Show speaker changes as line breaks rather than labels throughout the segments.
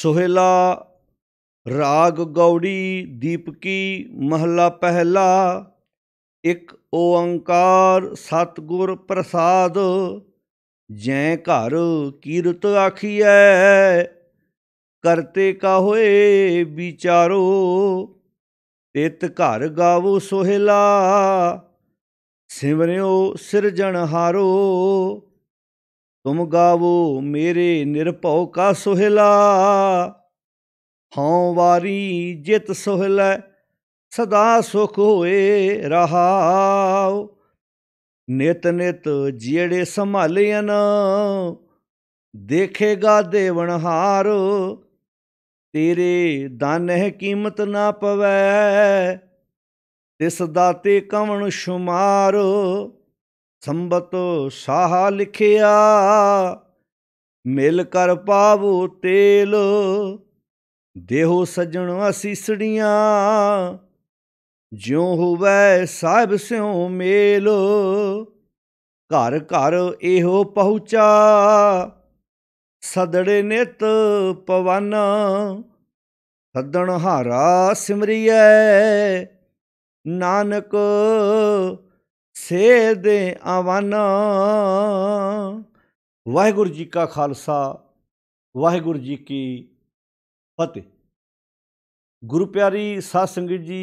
ਸੋਹਿਲਾ ਰਾਗ ਗੌੜੀ ਦੀਪਕੀ ਮਹਲਾ ਪਹਿਲਾ ਇੱਕ ਓੰਕਾਰ ਸਤਗੁਰ ਪ੍ਰਸਾਦ ਜੈ ਘਰ ਕੀਰਤ ਆਖੀਐ ਕਰਤੇ ਕਾ ਹੋਏ ਵਿਚਾਰੋ ਤਿਤ ਘਰ ਗਾਵੋ ਸੋਹਿਲਾ ਸਿਮਰਿਓ ਸਿਰਜਣਹਾਰੋ ਤੁਮ ਗਾਵੋ ਮੇਰੇ ਨਿਰਭਉ ਕਾ ਸੁਹਿਲਾ ਹਉ ਵਾਰੀ ਜਿਤ ਸੁਹਿਲਾ ਸਦਾ ਸੁਖ ਹੋਏ ਰਹਾਉ ਨਿਤ ਨਿਤ ਜਿਹੜੇ ਸੰਭਾਲਿਆਂ ਦੇਖੇਗਾ ਦੇਵਨਹਾਰ ਤੇਰੇ ਦਾਨ ਹੈ ਕੀਮਤ ਨਾ ਪਵੈ ਤਿਸ ਦਾਤੇ ਕਵਣ ਸ਼ੁਮਾਰ ਸੰਬਤ ਸਾਹ ਲਿਖਿਆ ਮਿਲ ਕਰ ਪਾਵੋ ਤੇਲ ਦੇਹੋ ਸਜਣ ਅਸੀਸੜੀਆਂ ਜਿਉ ਹੋਵੇ ਸਾਹਿਬ ਸਿਉ ਮੇਲ ਘਰ ਘਰ ਇਹੋ ਪਹੁੰਚਾ ਸਦੜੇ ਨਿਤ ਪਵਨ ਸਦਣ ਹਾਰਾ ਸਿਮਰੀਐ ਨਾਨਕ ਸੇ ਦੇ ਆਵਾਨਾ ਵਾਹਿਗੁਰੂ ਜੀ ਕਾ ਖਾਲਸਾ ਵਾਹਿਗੁਰੂ ਜੀ ਕੀ ਫਤਿਹ ਗੁਰੂ ਪਿਆਰੀ ਸਾਧ ਸੰਗਤ ਜੀ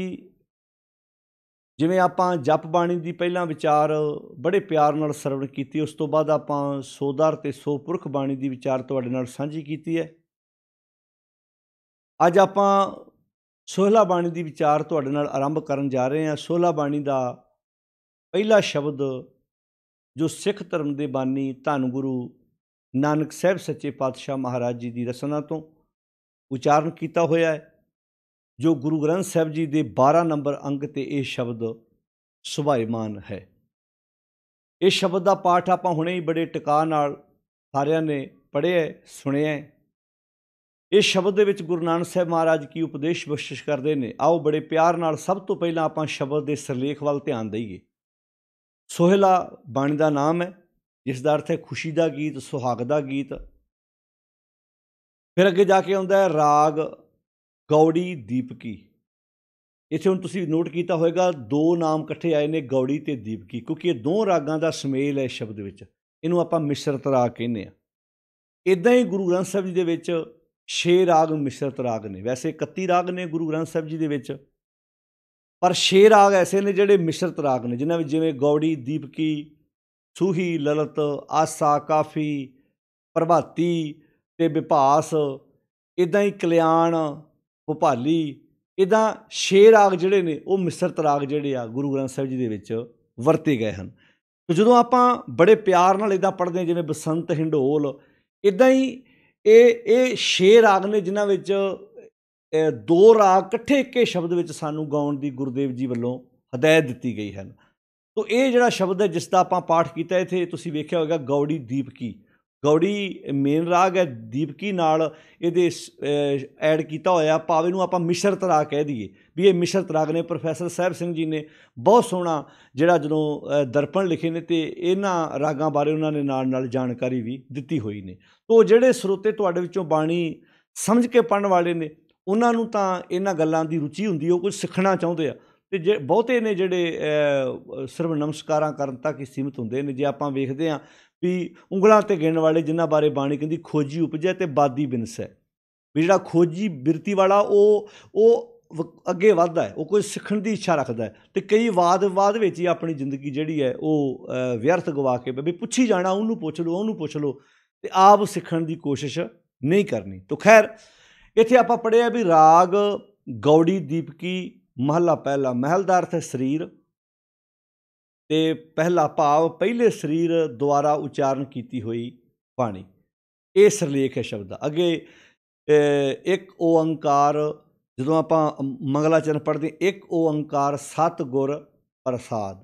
ਜਿਵੇਂ ਆਪਾਂ ਜਪ ਬਾਣੀ ਦੀ ਪਹਿਲਾਂ ਵਿਚਾਰ ਬੜੇ ਪਿਆਰ ਨਾਲ ਸਰਵਣ ਕੀਤੀ ਉਸ ਤੋਂ ਬਾਅਦ ਆਪਾਂ ਸੋਦਰ ਤੇ ਸੋਪੁਰਖ ਬਾਣੀ ਦੀ ਵਿਚਾਰ ਤੁਹਾਡੇ ਨਾਲ ਸਾਂਝੀ ਕੀਤੀ ਹੈ ਅੱਜ ਆਪਾਂ ਸੋਹਲਾ ਬਾਣੀ ਦੀ ਵਿਚਾਰ ਤੁਹਾਡੇ ਨਾਲ ਆਰੰਭ ਕਰਨ ਜਾ ਰਹੇ ਹਾਂ ਸੋਹਲਾ ਬਾਣੀ ਦਾ ਪਹਿਲਾ ਸ਼ਬਦ ਜੋ ਸਿੱਖ ਧਰਮ ਦੇ ਬਾਨੀ ਧੰਨ ਗੁਰੂ ਨਾਨਕ ਸਾਹਿਬ ਸੱਚੇ ਪਾਤਸ਼ਾਹ ਮਹਾਰਾਜ ਜੀ ਦੀ ਰਸਨਾ ਤੋਂ ਉਚਾਰਨ ਕੀਤਾ ਹੋਇਆ ਹੈ ਜੋ ਗੁਰੂ ਗ੍ਰੰਥ ਸਾਹਿਬ ਜੀ ਦੇ 12 ਨੰਬਰ ਅੰਗ ਤੇ ਇਹ ਸ਼ਬਦ ਸੁਭਾਇਮਾਨ ਹੈ ਇਹ ਸ਼ਬਦ ਦਾ ਪਾਠ ਆਪਾਂ ਹੁਣੇ ਹੀ ਬੜੇ ਟਿਕਾ ਨਾਲ ਸਾਰਿਆਂ ਨੇ ਪੜ੍ਹਿਆ ਸੁਣਿਆ ਇਹ ਸ਼ਬਦ ਦੇ ਵਿੱਚ ਗੁਰੂ ਨਾਨਕ ਸਾਹਿਬ ਮਹਾਰਾਜ ਕੀ ਉਪਦੇਸ਼ ਬਖਸ਼ਿਸ਼ ਕਰਦੇ ਨੇ ਆਓ ਬੜੇ ਪਿਆਰ ਨਾਲ ਸਭ ਤੋਂ ਪਹਿਲਾਂ ਆਪਾਂ ਸ਼ਬਦ ਦੇ ਸਿਰਲੇਖ ਵੱਲ ਧਿਆਨ ਦਈਏ ਸੋਹਿਲਾ ਬਾਣੀ ਦਾ ਨਾਮ ਹੈ ਜਿਸ ਦਾ ਅਰਥ ਹੈ ਖੁਸ਼ੀ ਦਾ ਗੀਤ ਸੁਹਾਗ ਦਾ ਗੀਤ ਫਿਰ ਅੱਗੇ ਜਾ ਕੇ ਆਉਂਦਾ ਹੈ ਰਾਗ ਗੌੜੀ ਦੀਪਕੀ ਇੱਥੇ ਹੁਣ ਤੁਸੀਂ ਨੋਟ ਕੀਤਾ ਹੋਵੇਗਾ ਦੋ ਨਾਮ ਇਕੱਠੇ ਆਏ ਨੇ ਗੌੜੀ ਤੇ ਦੀਪਕੀ ਕਿਉਂਕਿ ਇਹ ਦੋ ਰਾਗਾਂ ਦਾ ਸਮੇਲ ਹੈ ਸ਼ਬਦ ਵਿੱਚ ਇਹਨੂੰ ਆਪਾਂ ਮਿਸ਼ਰਤ ਰਾਗ ਕਹਿੰਦੇ ਆ ਇਦਾਂ ਹੀ ਗੁਰੂ ਗ੍ਰੰਥ ਸਾਹਿਬ ਜੀ ਦੇ ਵਿੱਚ 6 ਰਾਗ ਮਿਸ਼ਰਤ ਰਾਗ ਨੇ ਵੈਸੇ 31 ਰਾਗ ਨੇ ਗੁਰੂ ਗ੍ਰੰਥ ਸਾਹਿਬ ਜੀ ਦੇ ਵਿੱਚ ਪਰ ਛੇ ਰਾਗ ਐਸੇ ਨੇ ਜਿਹੜੇ ਮਿਸ਼ਰਤ ਰਾਗ ਨੇ ਜਿਨ੍ਹਾਂ ਵਿੱਚ ਜਿਵੇਂ ਗੌੜੀ ਦੀਪਕੀ ਸੂਹੀ ਲਲਤ ਆਸਾ ਕਾਫੀ ਪ੍ਰਭਾਤੀ ਤੇ ਵਿਭਾਸ ਇਦਾਂ ਹੀ ਕਲਿਆਣ ਭੁਪਾਲੀ ਇਦਾਂ ਛੇ ਰਾਗ ਜਿਹੜੇ ਨੇ ਉਹ ਮਿਸ਼ਰਤ ਰਾਗ ਜਿਹੜੇ ਆ ਗੁਰੂ ਗ੍ਰੰਥ ਸਾਹਿਬ ਜੀ ਦੇ ਵਿੱਚ ਵਰਤੇ ਗਏ ਹਨ ਤੇ ਜਦੋਂ ਆਪਾਂ ਬੜੇ ਪਿਆਰ ਨਾਲ ਇਦਾਂ ਪੜਦੇ ਹਾਂ ਜਿਵੇਂ ਬਸੰਤ ਹਿੰਡੋਲ ਇਦਾਂ ਹੀ ਇਹ ਇਹ ਛੇ ਰਾਗ ਨੇ ਜਿਨ੍ਹਾਂ ਵਿੱਚ ਦੋ ਰਾਗ ਇਕੱਠੇ ਇੱਕੇ ਸ਼ਬਦ ਵਿੱਚ ਸਾਨੂੰ ਗਾਉਣ ਦੀ ਗੁਰਦੇਵ ਜੀ ਵੱਲੋਂ ਹਦਾਇਤ ਦਿੱਤੀ ਗਈ ਹੈ ਤੋ ਇਹ ਜਿਹੜਾ ਸ਼ਬਦ ਹੈ ਜਿਸ ਦਾ ਆਪਾਂ ਪਾਠ ਕੀਤਾ ਇਥੇ ਤੁਸੀਂ ਵੇਖਿਆ ਹੋਵੇਗਾ ਗੌੜੀ ਦੀਪਕੀ ਗੌੜੀ ਮੇਨ ਰਾਗ ਹੈ ਦੀਪਕੀ ਨਾਲ ਇਹਦੇ ਐਡ ਕੀਤਾ ਹੋਇਆ ਪਾਵੇ ਨੂੰ ਆਪਾਂ ਮਿਸ਼ਰਤ ਰਾਗ ਕਹਿ ਦਈਏ ਵੀ ਇਹ ਮਿਸ਼ਰਤ ਰਾਗ ਨੇ ਪ੍ਰੋਫੈਸਰ ਸਾਹਿਬ ਸਿੰਘ ਜੀ ਨੇ ਬਹੁਤ ਸੋਹਣਾ ਜਿਹੜਾ ਜਦੋਂ ਦਰਪਣ ਲਿਖੇ ਨੇ ਤੇ ਇਹਨਾਂ ਰਾਗਾਂ ਬਾਰੇ ਉਹਨਾਂ ਨੇ ਨਾਲ ਨਾਲ ਜਾਣਕਾਰੀ ਵੀ ਦਿੱਤੀ ਹੋਈ ਨੇ ਤੋ ਜਿਹੜੇ ਸਰੋਤੇ ਤੁਹਾਡੇ ਵਿੱਚੋਂ ਬਾਣੀ ਸਮਝ ਕੇ ਪੜਨ ਵਾਲੇ ਨੇ ਉਹਨਾਂ ਨੂੰ ਤਾਂ ਇਹਨਾਂ ਗੱਲਾਂ ਦੀ ਰੁਚੀ ਹੁੰਦੀ ਉਹ ਕੁਝ ਸਿੱਖਣਾ ਚਾਹੁੰਦੇ ਆ ਤੇ ਜੇ ਬਹੁਤੇ ਨੇ ਜਿਹੜੇ ਸਿਰਫ ਨਮਸਕਾਰਾਂ ਕਰਨ ਤੱਕ ਹੀ ਸੀਮਤ ਹੁੰਦੇ ਨੇ ਜੇ ਆਪਾਂ ਵੇਖਦੇ ਆ ਵੀ ਉਂਗਲਾਂ ਤੇ ਗਿਣਨ ਵਾਲੇ ਜਿਨ੍ਹਾਂ ਬਾਰੇ ਬਾਣੀ ਕਹਿੰਦੀ ਖੋਜੀ ਉਪਜੈ ਤੇ ਬਾਦੀ ਹੈ ਵੀ ਜਿਹੜਾ ਖੋਜੀ ਬਿਰਤੀ ਵਾਲਾ ਉਹ ਉਹ ਅੱਗੇ ਵੱਧਦਾ ਹੈ ਉਹ ਕੋਈ ਸਿੱਖਣ ਦੀ ਇੱਛਾ ਰੱਖਦਾ ਹੈ ਤੇ ਕਈ ਵਾਦ-ਵਾਦ ਵਿੱਚ ਹੀ ਆਪਣੀ ਜ਼ਿੰਦਗੀ ਜਿਹੜੀ ਹੈ ਉਹ ਵਿਅਰਥ ਗਵਾ ਕੇ ਵੀ ਪੁੱਛੀ ਜਾਣਾ ਉਹਨੂੰ ਪੁੱਛ ਲਓ ਉਹਨੂੰ ਪੁੱਛ ਲਓ ਤੇ ਆਪ ਸਿੱਖਣ ਦੀ ਕੋਸ਼ਿਸ਼ ਨਹੀਂ ਕਰਨੀ ਤਾਂ ਖੈਰ ਇੱਥੇ ਆਪਾਂ ਪੜਿਆ ਵੀ ਰਾਗ ਗੌੜੀ ਦੀਪਕੀ ਮਹਲਾ ਪਹਿਲਾ ਮਹਿਲ ਦਾ ਅਰਥ ਹੈ ਸਰੀਰ ਤੇ ਪਹਿਲਾ ਭਾਵ ਪਹਿਲੇ ਸਰੀਰ ਦੁਆਰਾ ਉਚਾਰਨ ਕੀਤੀ ਹੋਈ ਬਾਣੀ ਇਹ ਸਰਲੇਖ ਹੈ ਸ਼ਬਦ ਅੱਗੇ ਇੱਕ ਓੰਕਾਰ ਜਦੋਂ ਆਪਾਂ ਮੰਗਲਾ ਚਰਨ ਪੜਦੇ ਇੱਕ ਓੰਕਾਰ ਸਤ ਗੁਰ ਪ੍ਰਸਾਦ